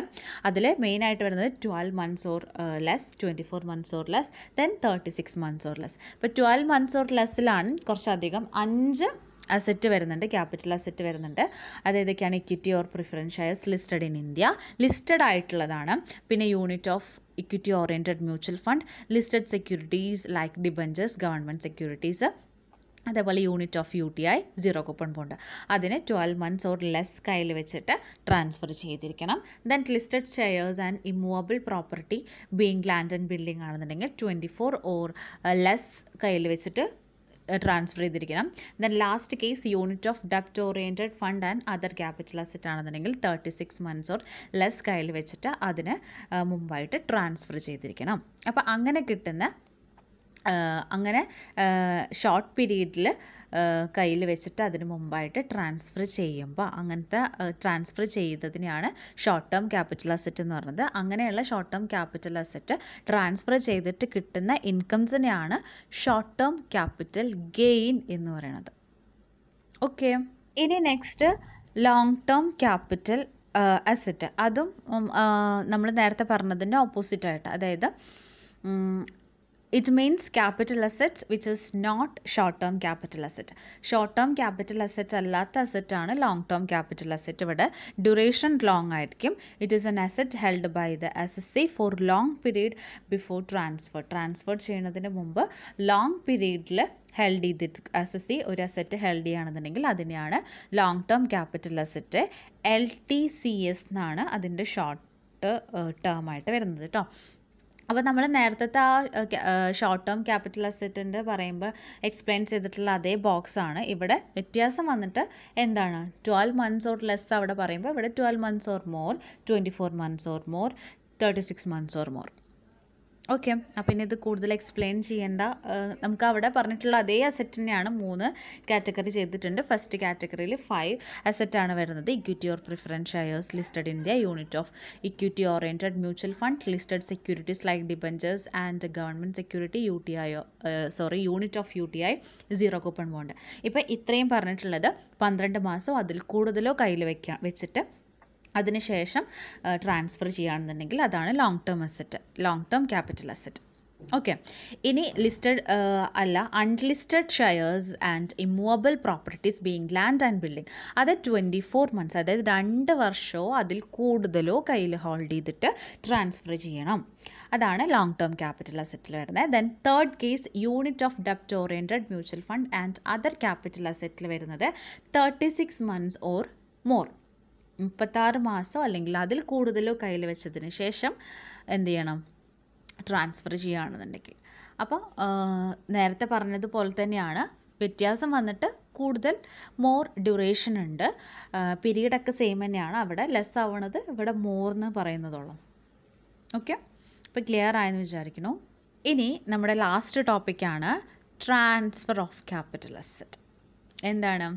അതിൽ മെയിനായിട്ട് വരുന്നത് twelve months or less twenty four months or less then thirty six months or less ഇപ്പോൾ ട്വൽവ് മന്ത്സ് ഓർ ലെസ്സിലാണ് കുറച്ചധികം അഞ്ച് അസറ്റ് വരുന്നുണ്ട് ക്യാപിറ്റൽ അസറ്റ് വരുന്നുണ്ട് അതേതൊക്കെയാണ് equity or preference shares listed in India listed ആയിട്ടുള്ളതാണ് പിന്നെ unit of equity oriented mutual fund listed securities like debentures government securities അതേപോലെ unit of U T I zero coupon bond അതിന് twelve months or less കയ്യിൽ വെച്ചിട്ട് transfer ചെയ്തിരിക്കണം then listed shares and immovable property being land and building ആണെന്നുണ്ടെങ്കിൽ twenty four or less കയ്യിൽ വെച്ചിട്ട് transfer ചെയ്തിരിക്കണം then last case unit of ഡെപ്റ്റ് oriented fund and other capital asset ആണെന്നുണ്ടെങ്കിൽ thirty six months or less കയ്യിൽ വെച്ചിട്ട് അതിന് മുമ്പായിട്ട് ട്രാൻസ്ഫർ ചെയ്തിരിക്കണം അപ്പോൾ അങ്ങനെ കിട്ടുന്ന അങ്ങനെ ഷോർട്ട് പീരീഡിൽ കയ്യിൽ വെച്ചിട്ട് അതിന് മുമ്പായിട്ട് ട്രാൻസ്ഫർ ചെയ്യുമ്പോൾ അങ്ങനത്തെ ട്രാൻസ്ഫർ ചെയ്തതിനെയാണ് ഷോർട്ട് ടേം ക്യാപിറ്റൽ അസറ്റ് എന്ന് പറയുന്നത് അങ്ങനെയുള്ള short term capital asset transfer ചെയ്തിട്ട് കിട്ടുന്ന ഇൻകംസിനെയാണ് ഷോർട്ട് ടേം ക്യാപിറ്റൽ ഗെയിൻ എന്ന് പറയുന്നത് ഓക്കെ ഇനി next long term capital asset അതും നമ്മൾ നേരത്തെ പറഞ്ഞതിൻ്റെ ഓപ്പോസിറ്റായിട്ട് അതായത് it means capital asset which is not short term capital asset short term capital asset അല്ലാത്ത അസറ്റാണ് ലോങ് ടേം ക്യാപിറ്റൽ അസറ്റ് ഇവിടെ ഡ്യൂറേഷൻ ലോങ് ആയിരിക്കും it is an asset held by the S S C for long period before transfer transfer ചെയ്യുന്നതിന് മുമ്പ് long പീരീഡിൽ held ചെയ്തിട്ട് S S C ഒരു asset held ചെയ്യുകയാണെന്നുണ്ടെങ്കിൽ അതിനെയാണ് long term capital asset L T C S എന്നാണ് അതിൻ്റെ short term ആയിട്ട് വരുന്നത് കേട്ടോ അപ്പോൾ നമ്മൾ നേരത്തെ ആ ഷോർട്ട് ടേം ക്യാപിറ്റൽ അസറ്റിൻ്റെ പറയുമ്പോൾ എക്സ്പ്ലെയിൻ ചെയ്തിട്ടുള്ള അതേ ബോക്സ് ആണ് ഇവിടെ വ്യത്യാസം വന്നിട്ട് എന്താണ് ട്വൽവ് മന്ത്സ് ഓർ ലെസ് അവിടെ പറയുമ്പോൾ ഇവിടെ twelve months or more twenty four months or more thirty six months or more okay അപ്പം ഇനി ഇത് കൂടുതൽ എക്സ്പ്ലെയിൻ ചെയ്യേണ്ട നമുക്ക് അവിടെ പറഞ്ഞിട്ടുള്ള അതേ അസറ്റ് തന്നെയാണ് മൂന്ന് കാറ്റഗറി ചെയ്തിട്ടുണ്ട് ഫസ്റ്റ് കാറ്റഗറിയിൽ ഫൈവ് അസെറ്റാണ് വരുന്നത് equity or preference shares listed in the unit of equity oriented mutual fund listed securities like debentures and government security U T I sorry unit of U T I zero coupon bond ഇപ്പം ഇത്രയും പറഞ്ഞിട്ടുള്ളത് പന്ത്രണ്ട് മാസം അതിൽ കൂടുതലോ കയ്യിൽ വയ്ക്കാം വെച്ചിട്ട് അതിനുശേഷം ട്രാൻസ്ഫർ ചെയ്യുകയാണെന്നുണ്ടെങ്കിൽ അതാണ് long term asset long term capital asset okay ഇനി ലിസ്റ്റഡ് അല്ല unlisted shares and immovable properties being land and building അത് ട്വൻറ്റി ഫോർ മന്ത്സ് അതായത് രണ്ട് വർഷമോ അതിൽ കൂടുതലോ കയ്യിൽ ഹോൾഡ് ചെയ്തിട്ട് ട്രാൻസ്ഫർ ചെയ്യണം അതാണ് ലോങ് ടേം ക്യാപിറ്റൽ അസറ്റിൽ വരുന്നത് then third case unit of ഡെപ്റ്റ് oriented mutual fund and other capital അസറ്റിൽ വരുന്നത് thirty six months or more മുപ്പത്താറ് മാസം അല്ലെങ്കിൽ അതിൽ കൂടുതലോ കയ്യിൽ വെച്ചതിന് ശേഷം എന്ത് ചെയ്യണം ട്രാൻസ്ഫർ ചെയ്യുകയാണെന്നുണ്ടെങ്കിൽ അപ്പോൾ നേരത്തെ പറഞ്ഞതുപോലെ തന്നെയാണ് വ്യത്യാസം വന്നിട്ട് കൂടുതൽ മോർ ഡ്യൂറേഷൻ ഉണ്ട് പീരീഡൊക്കെ സെയിം തന്നെയാണ് അവിടെ ലെസ് ആവണത് ഇവിടെ മോർ എന്ന് പറയുന്നതോളം ഓക്കെ അപ്പോൾ ക്ലിയർ ആയെന്ന് വിചാരിക്കുന്നു ഇനി നമ്മുടെ ലാസ്റ്റ് ടോപ്പിക്കാണ് ട്രാൻസ്ഫർ ഓഫ് ക്യാപിറ്റൽ അസറ്റ് എന്താണ്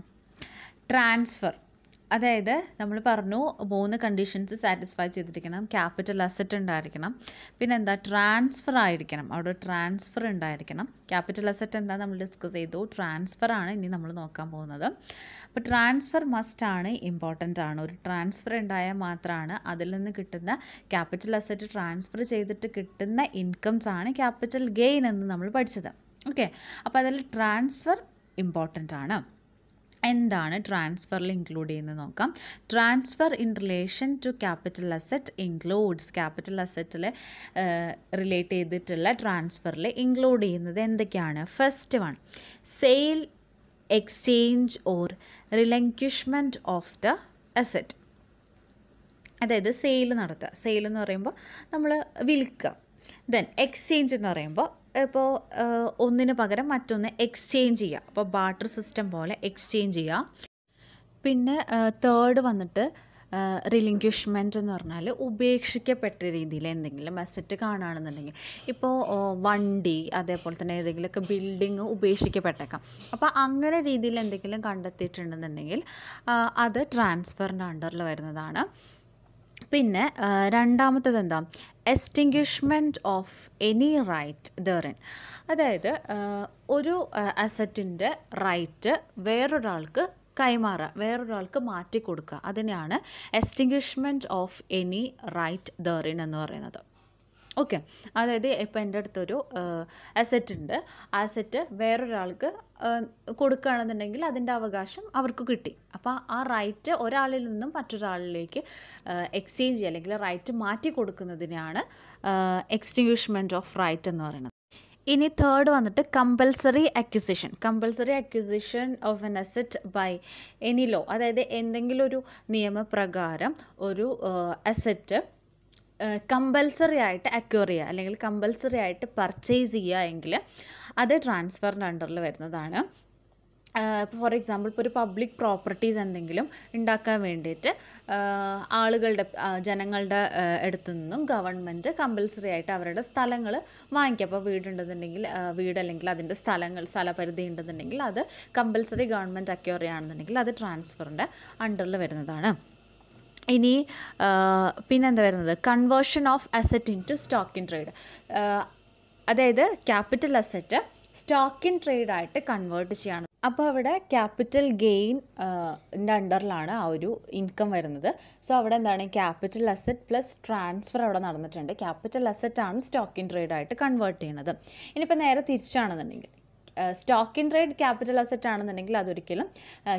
ട്രാൻസ്ഫർ അതായത് നമ്മൾ പറഞ്ഞു മൂന്ന് കണ്ടീഷൻസ് സാറ്റിസ്ഫൈ ചെയ്തിരിക്കണം ക്യാപിറ്റൽ അസറ്റ് ഉണ്ടായിരിക്കണം പിന്നെ എന്താ ട്രാൻസ്ഫർ ആയിരിക്കണം അവിടെ ട്രാൻസ്ഫർ ഉണ്ടായിരിക്കണം ക്യാപിറ്റൽ അസറ്റ് എന്താ നമ്മൾ ഡിസ്കസ് ചെയ്തു ട്രാൻസ്ഫർ ആണ് ഇനി നമ്മൾ നോക്കാൻ പോകുന്നത് അപ്പോൾ ട്രാൻസ്ഫർ മസ്റ്റ് ആണ് ഇമ്പോർട്ടൻ്റ് ആണ് ഒരു ട്രാൻസ്ഫർ ഉണ്ടായാൽ മാത്രമാണ് അതിൽ നിന്ന് കിട്ടുന്ന ക്യാപിറ്റൽ അസറ്റ് ട്രാൻസ്ഫർ ചെയ്തിട്ട് കിട്ടുന്ന ഇൻകംസ് ആണ് ക്യാപിറ്റൽ ഗെയിൻ എന്ന് നമ്മൾ പഠിച്ചത് ഓക്കെ അപ്പോൾ അതിൽ ട്രാൻസ്ഫർ ഇമ്പോർട്ടൻ്റ് ആണ് എന്താണ് ട്രാൻസ്ഫറിൽ ഇൻക്ലൂഡ് ചെയ്യുന്നത് നോക്കാം transfer in relation to capital asset includes capital അസറ്റിൽ റിലേറ്റ് ചെയ്തിട്ടുള്ള ട്രാൻസ്ഫറിൽ ഇൻക്ലൂഡ് ചെയ്യുന്നത് എന്തൊക്കെയാണ് first one sale exchange or relinquishment of the asset അതായത് സെയിൽ നടത്തുക സെയിൽ എന്ന് പറയുമ്പോൾ നമ്മൾ വിൽക്കുക ദെൻ എക്സ്ചേഞ്ച് എന്ന് പറയുമ്പോൾ ഇപ്പോൾ ഒന്നിന് പകരം മറ്റൊന്ന് എക്സ്ചേഞ്ച് ചെയ്യുക അപ്പോൾ ബാട്ടർ സിസ്റ്റം പോലെ എക്സ്ചേഞ്ച് ചെയ്യുക പിന്നെ തേർഡ് വന്നിട്ട് റിലിങ്ക്വിഷ്മെൻ്റ് എന്ന് പറഞ്ഞാൽ ഉപേക്ഷിക്കപ്പെട്ട രീതിയിൽ എന്തെങ്കിലും അസറ്റ് കാണുകയാണെന്നുണ്ടെങ്കിൽ ഇപ്പോൾ വണ്ടി അതേപോലെ തന്നെ ഏതെങ്കിലുമൊക്കെ ബിൽഡിങ് ഉപേക്ഷിക്കപ്പെട്ടേക്കാം അപ്പോൾ അങ്ങനെ രീതിയിൽ എന്തെങ്കിലും കണ്ടെത്തിയിട്ടുണ്ടെന്നുണ്ടെങ്കിൽ അത് ട്രാൻസ്ഫറിൻ്റെ അണ്ടറിൽ വരുന്നതാണ് പിന്നെ രണ്ടാമത്തത് എന്താ extinguishment of any right therein അതായത് ഒരു അസറ്റിൻ്റെ റൈറ്റ് വേറൊരാൾക്ക് കൈമാറുക വേറൊരാൾക്ക് മാറ്റി കൊടുക്കുക അതിനെയാണ് extinguishment of any right therein എന്ന് പറയുന്നത് ഓക്കെ അതായത് ഇപ്പോൾ എൻ്റെ അടുത്തൊരു അസറ്റ് ഉണ്ട് ആ അസറ്റ് വേറൊരാൾക്ക് കൊടുക്കുകയാണെന്നുണ്ടെങ്കിൽ അതിൻ്റെ അവകാശം അവർക്ക് കിട്ടി അപ്പോൾ ആ റൈറ്റ് ഒരാളിൽ നിന്നും മറ്റൊരാളിലേക്ക് എക്സ്ചേഞ്ച് അല്ലെങ്കിൽ റൈറ്റ് മാറ്റി കൊടുക്കുന്നതിനാണ് എക്സ്റ്റിങ്വിഷ്മെൻറ്റ് ഓഫ് റൈറ്റ് എന്ന് പറയുന്നത് ഇനി തേർഡ് വന്നിട്ട് compulsory acquisition compulsory acquisition of an asset by any law അതായത് എന്തെങ്കിലും ഒരു നിയമപ്രകാരം ഒരു അസറ്റ് കമ്പൽസറി ആയിട്ട് അക്വയർ ചെയ്യുക അല്ലെങ്കിൽ കമ്പൽസറി ആയിട്ട് പർച്ചേസ് ചെയ്യുക എങ്കിൽ അത് ട്രാൻസ്ഫറിൻ്റെ അണ്ടറിൽ വരുന്നതാണ് ഇപ്പോൾ ഫോർ എക്സാമ്പിൾ ഇപ്പോൾ ഒരു പബ്ലിക് പ്രോപ്പർട്ടീസ് എന്തെങ്കിലും ഉണ്ടാക്കാൻ വേണ്ടിയിട്ട് ആളുകളുടെ ജനങ്ങളുടെ അടുത്തു നിന്നും ഗവൺമെൻറ് കമ്പൽസറി ആയിട്ട് അവരുടെ സ്ഥലങ്ങൾ വാങ്ങിക്കുക അപ്പോൾ വീടുണ്ടെന്നുണ്ടെങ്കിൽ വീട് അല്ലെങ്കിൽ അതിൻ്റെ സ്ഥലങ്ങൾ സ്ഥലപരിധി ഉണ്ടെന്നുണ്ടെങ്കിൽ അത് കമ്പൽസറി ഗവൺമെൻറ് അക്യൂർ അത് ട്രാൻസ്ഫറിൻ്റെ അണ്ടറിൽ വരുന്നതാണ് ഇനി പിന്നെന്താ വരുന്നത് conversion of asset into stock in trade അതായത് ക്യാപിറ്റൽ അസറ്റ് സ്റ്റോക്ക് ഇൻ ട്രേഡായിട്ട് കൺവേർട്ട് ചെയ്യാണ് അപ്പോൾ അവിടെ ക്യാപിറ്റൽ ഗെയിൻ അണ്ടറിലാണ് ആ ഒരു ഇൻകം വരുന്നത് സോ അവിടെ എന്താണ് ക്യാപിറ്റൽ അസറ്റ് പ്ലസ് ട്രാൻസ്ഫർ അവിടെ നടന്നിട്ടുണ്ട് ക്യാപിറ്റൽ അസറ്റ് ആണ് സ്റ്റോക്ക് ഇൻ ട്രേഡായിട്ട് കൺവേർട്ട് ചെയ്യുന്നത് ഇനിയിപ്പോൾ നേരെ തിരിച്ചാണെന്നുണ്ടെങ്കിൽ stock in trade capital asset ആണെന്നുണ്ടെങ്കിൽ അതൊരിക്കലും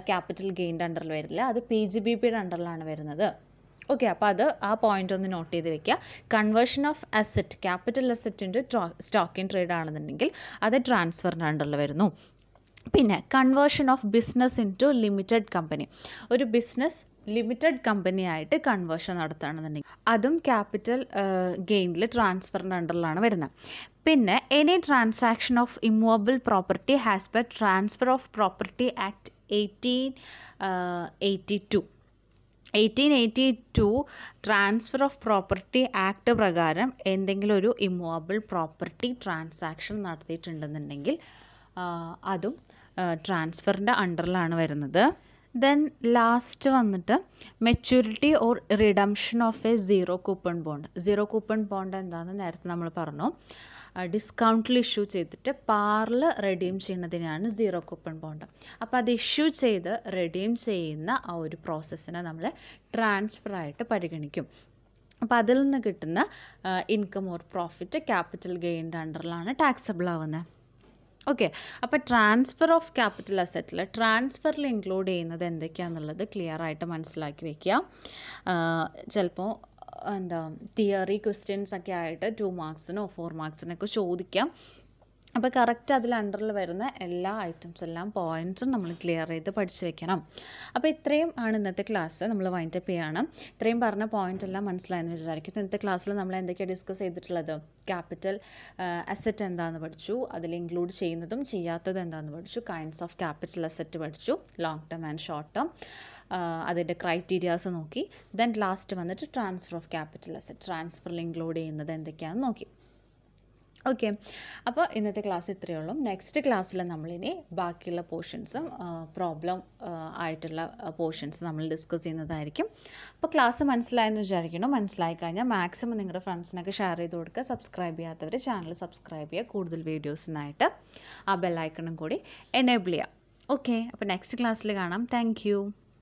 ക്യാപിറ്റൽ ഗെയിൻ്റെ അണ്ടറിൽ വരില്ല അത് പി ജി ബി പിയുടെ അണ്ടറിലാണ് വരുന്നത് ഓക്കെ അപ്പോൾ അത് ആ പോയിന്റ് ഒന്ന് നോട്ട് ചെയ്ത് വെക്കുക കൺവേർഷൻ ഓഫ് അസറ്റ് ക്യാപിറ്റൽ അസറ്റിൻ്റെ സ്റ്റോക്ക് ഇൻ ട്രേഡ് ആണെന്നുണ്ടെങ്കിൽ അത് ട്രാൻസ്ഫറിൻ്റെ അണ്ടറിൽ വരുന്നു പിന്നെ conversion of business into limited company ഒരു ബിസിനസ് ലിമിറ്റഡ് കമ്പനി ആയിട്ട് കൺവേർഷൻ നടത്തുകയാണെന്നുണ്ടെങ്കിൽ അതും ക്യാപിറ്റൽ ഗെയിനിൽ ട്രാൻസ്ഫറിൻ്റെ അണ്ടറിലാണ് വരുന്നത് പിന്നെ any transaction of immovable property has be transfer of property act eighteen eighty two eighteen eighty two transfer of property act പ്രകാരം എന്തെങ്കിലും ഒരു ഇമ്മൂവബിൾ പ്രോപ്പർട്ടി ട്രാൻസാക്ഷൻ നടത്തിയിട്ടുണ്ടെന്നുണ്ടെങ്കിൽ അതും ട്രാൻസ്ഫറിൻ്റെ അണ്ടറിലാണ് വരുന്നത് ദെൻ ലാസ്റ്റ് വന്നിട്ട് maturity or redemption of a zero coupon bond zero coupon bond എന്താണെന്ന് നേരത്തെ നമ്മൾ പറഞ്ഞു ഡിസ്കൗണ്ടിൽ ഇഷ്യൂ ചെയ്തിട്ട് പാറിൽ റെഡീം ചെയ്യുന്നതിനാണ് സീറോ കൂപ്പൺ ബോണ്ട് അപ്പോൾ അത് ഇഷ്യൂ ചെയ്ത് റെഡീം ചെയ്യുന്ന ആ ഒരു പ്രോസസ്സിനെ നമ്മൾ ട്രാൻസ്ഫർ ആയിട്ട് പരിഗണിക്കും അപ്പോൾ അതിൽ നിന്ന് കിട്ടുന്ന ഇൻകം ഓർ പ്രോഫിറ്റ് ക്യാപിറ്റൽ ഗെയിൻ്റെ അണ്ടറിലാണ് ടാക്സബിൾ ആവുന്നത് ഓക്കെ അപ്പോൾ ട്രാൻസ്ഫർ ഓഫ് ക്യാപിറ്റൽ അസറ്റിൽ ട്രാൻസ്ഫറിൽ ഇൻക്ലൂഡ് ചെയ്യുന്നത് എന്തൊക്കെയാണെന്നുള്ളത് ക്ലിയർ ആയിട്ട് മനസ്സിലാക്കി വയ്ക്കുക ചിലപ്പോൾ എന്താ തിയറി ക്വസ്റ്റ്യൻസ് ഒക്കെ ആയിട്ട് ടു മാർക്സിനോ ഫോർ മാർക്സിനൊക്കെ ചോദിക്കാം അപ്പോൾ കറക്റ്റ് അതിൽ അണ്ടറിൽ വരുന്ന എല്ലാ ഐറ്റംസ് എല്ലാം പോയിൻറ്റ്സും നമ്മൾ ക്ലിയർ ചെയ്ത് പഠിച്ച് വെക്കണം അപ്പോൾ ഇത്രയും ആണ് ഇന്നത്തെ ക്ലാസ് നമ്മൾ വൈൻഡ് അപ്പ് ചെയ്യാണ് ഇത്രയും പറഞ്ഞ പോയിൻ്റ് എല്ലാം മനസ്സിലായെന്ന് വിചാരിക്കും ഇന്നത്തെ ക്ലാസ്സിൽ നമ്മൾ എന്തൊക്കെയാണ് ഡിസ്കസ് ചെയ്തിട്ടുള്ളത് ക്യാപിറ്റൽ അസറ്റ് എന്താണെന്ന് പഠിച്ചു അതിൽ ഇൻക്ലൂഡ് ചെയ്യുന്നതും ചെയ്യാത്തതും എന്താണെന്ന് പഠിച്ചു കൈൻഡ്സ് ഓഫ് ക്യാപിറ്റൽ അസറ്റ് പഠിച്ചു long term and short term അതിൻ്റെ ക്രൈറ്റീരിയാസ് നോക്കി ദെൻ ലാസ്റ്റ് വന്നിട്ട് ട്രാൻസ്ഫർ ഓഫ് ക്യാപിറ്റൽ അസറ്റ് ട്രാൻസ്ഫറിൽ ഇൻക്ലൂഡ് ചെയ്യുന്നത് എന്തൊക്കെയാണെന്ന് നോക്കി ഓക്കെ അപ്പോൾ ഇന്നത്തെ ക്ലാസ് ഇത്രയേ ഉള്ളൂ നെക്സ്റ്റ് ക്ലാസ്സിൽ നമ്മളിനി ബാക്കിയുള്ള പോർഷൻസും പ്രോബ്ലം ആയിട്ടുള്ള പോർഷൻസ് നമ്മൾ ഡിസ്കസ് ചെയ്യുന്നതായിരിക്കും അപ്പോൾ ക്ലാസ് മനസ്സിലായെന്ന് വിചാരിക്കണം മനസ്സിലായി കഴിഞ്ഞാൽ മാക്സിമം നിങ്ങളുടെ ഫ്രണ്ട്സിനൊക്കെ ഷെയർ ചെയ്ത് കൊടുക്കുക സബ്സ്ക്രൈബ് ചെയ്യാത്തവർ ചാനൽ സബ്സ്ക്രൈബ് ചെയ്യുക കൂടുതൽ വീഡിയോസിനായിട്ട് ആ ബെല്ലൈക്കണും കൂടി എനേബിൾ ചെയ്യുക ഓക്കെ അപ്പോൾ നെക്സ്റ്റ് ക്ലാസ്സിൽ കാണാം താങ്ക്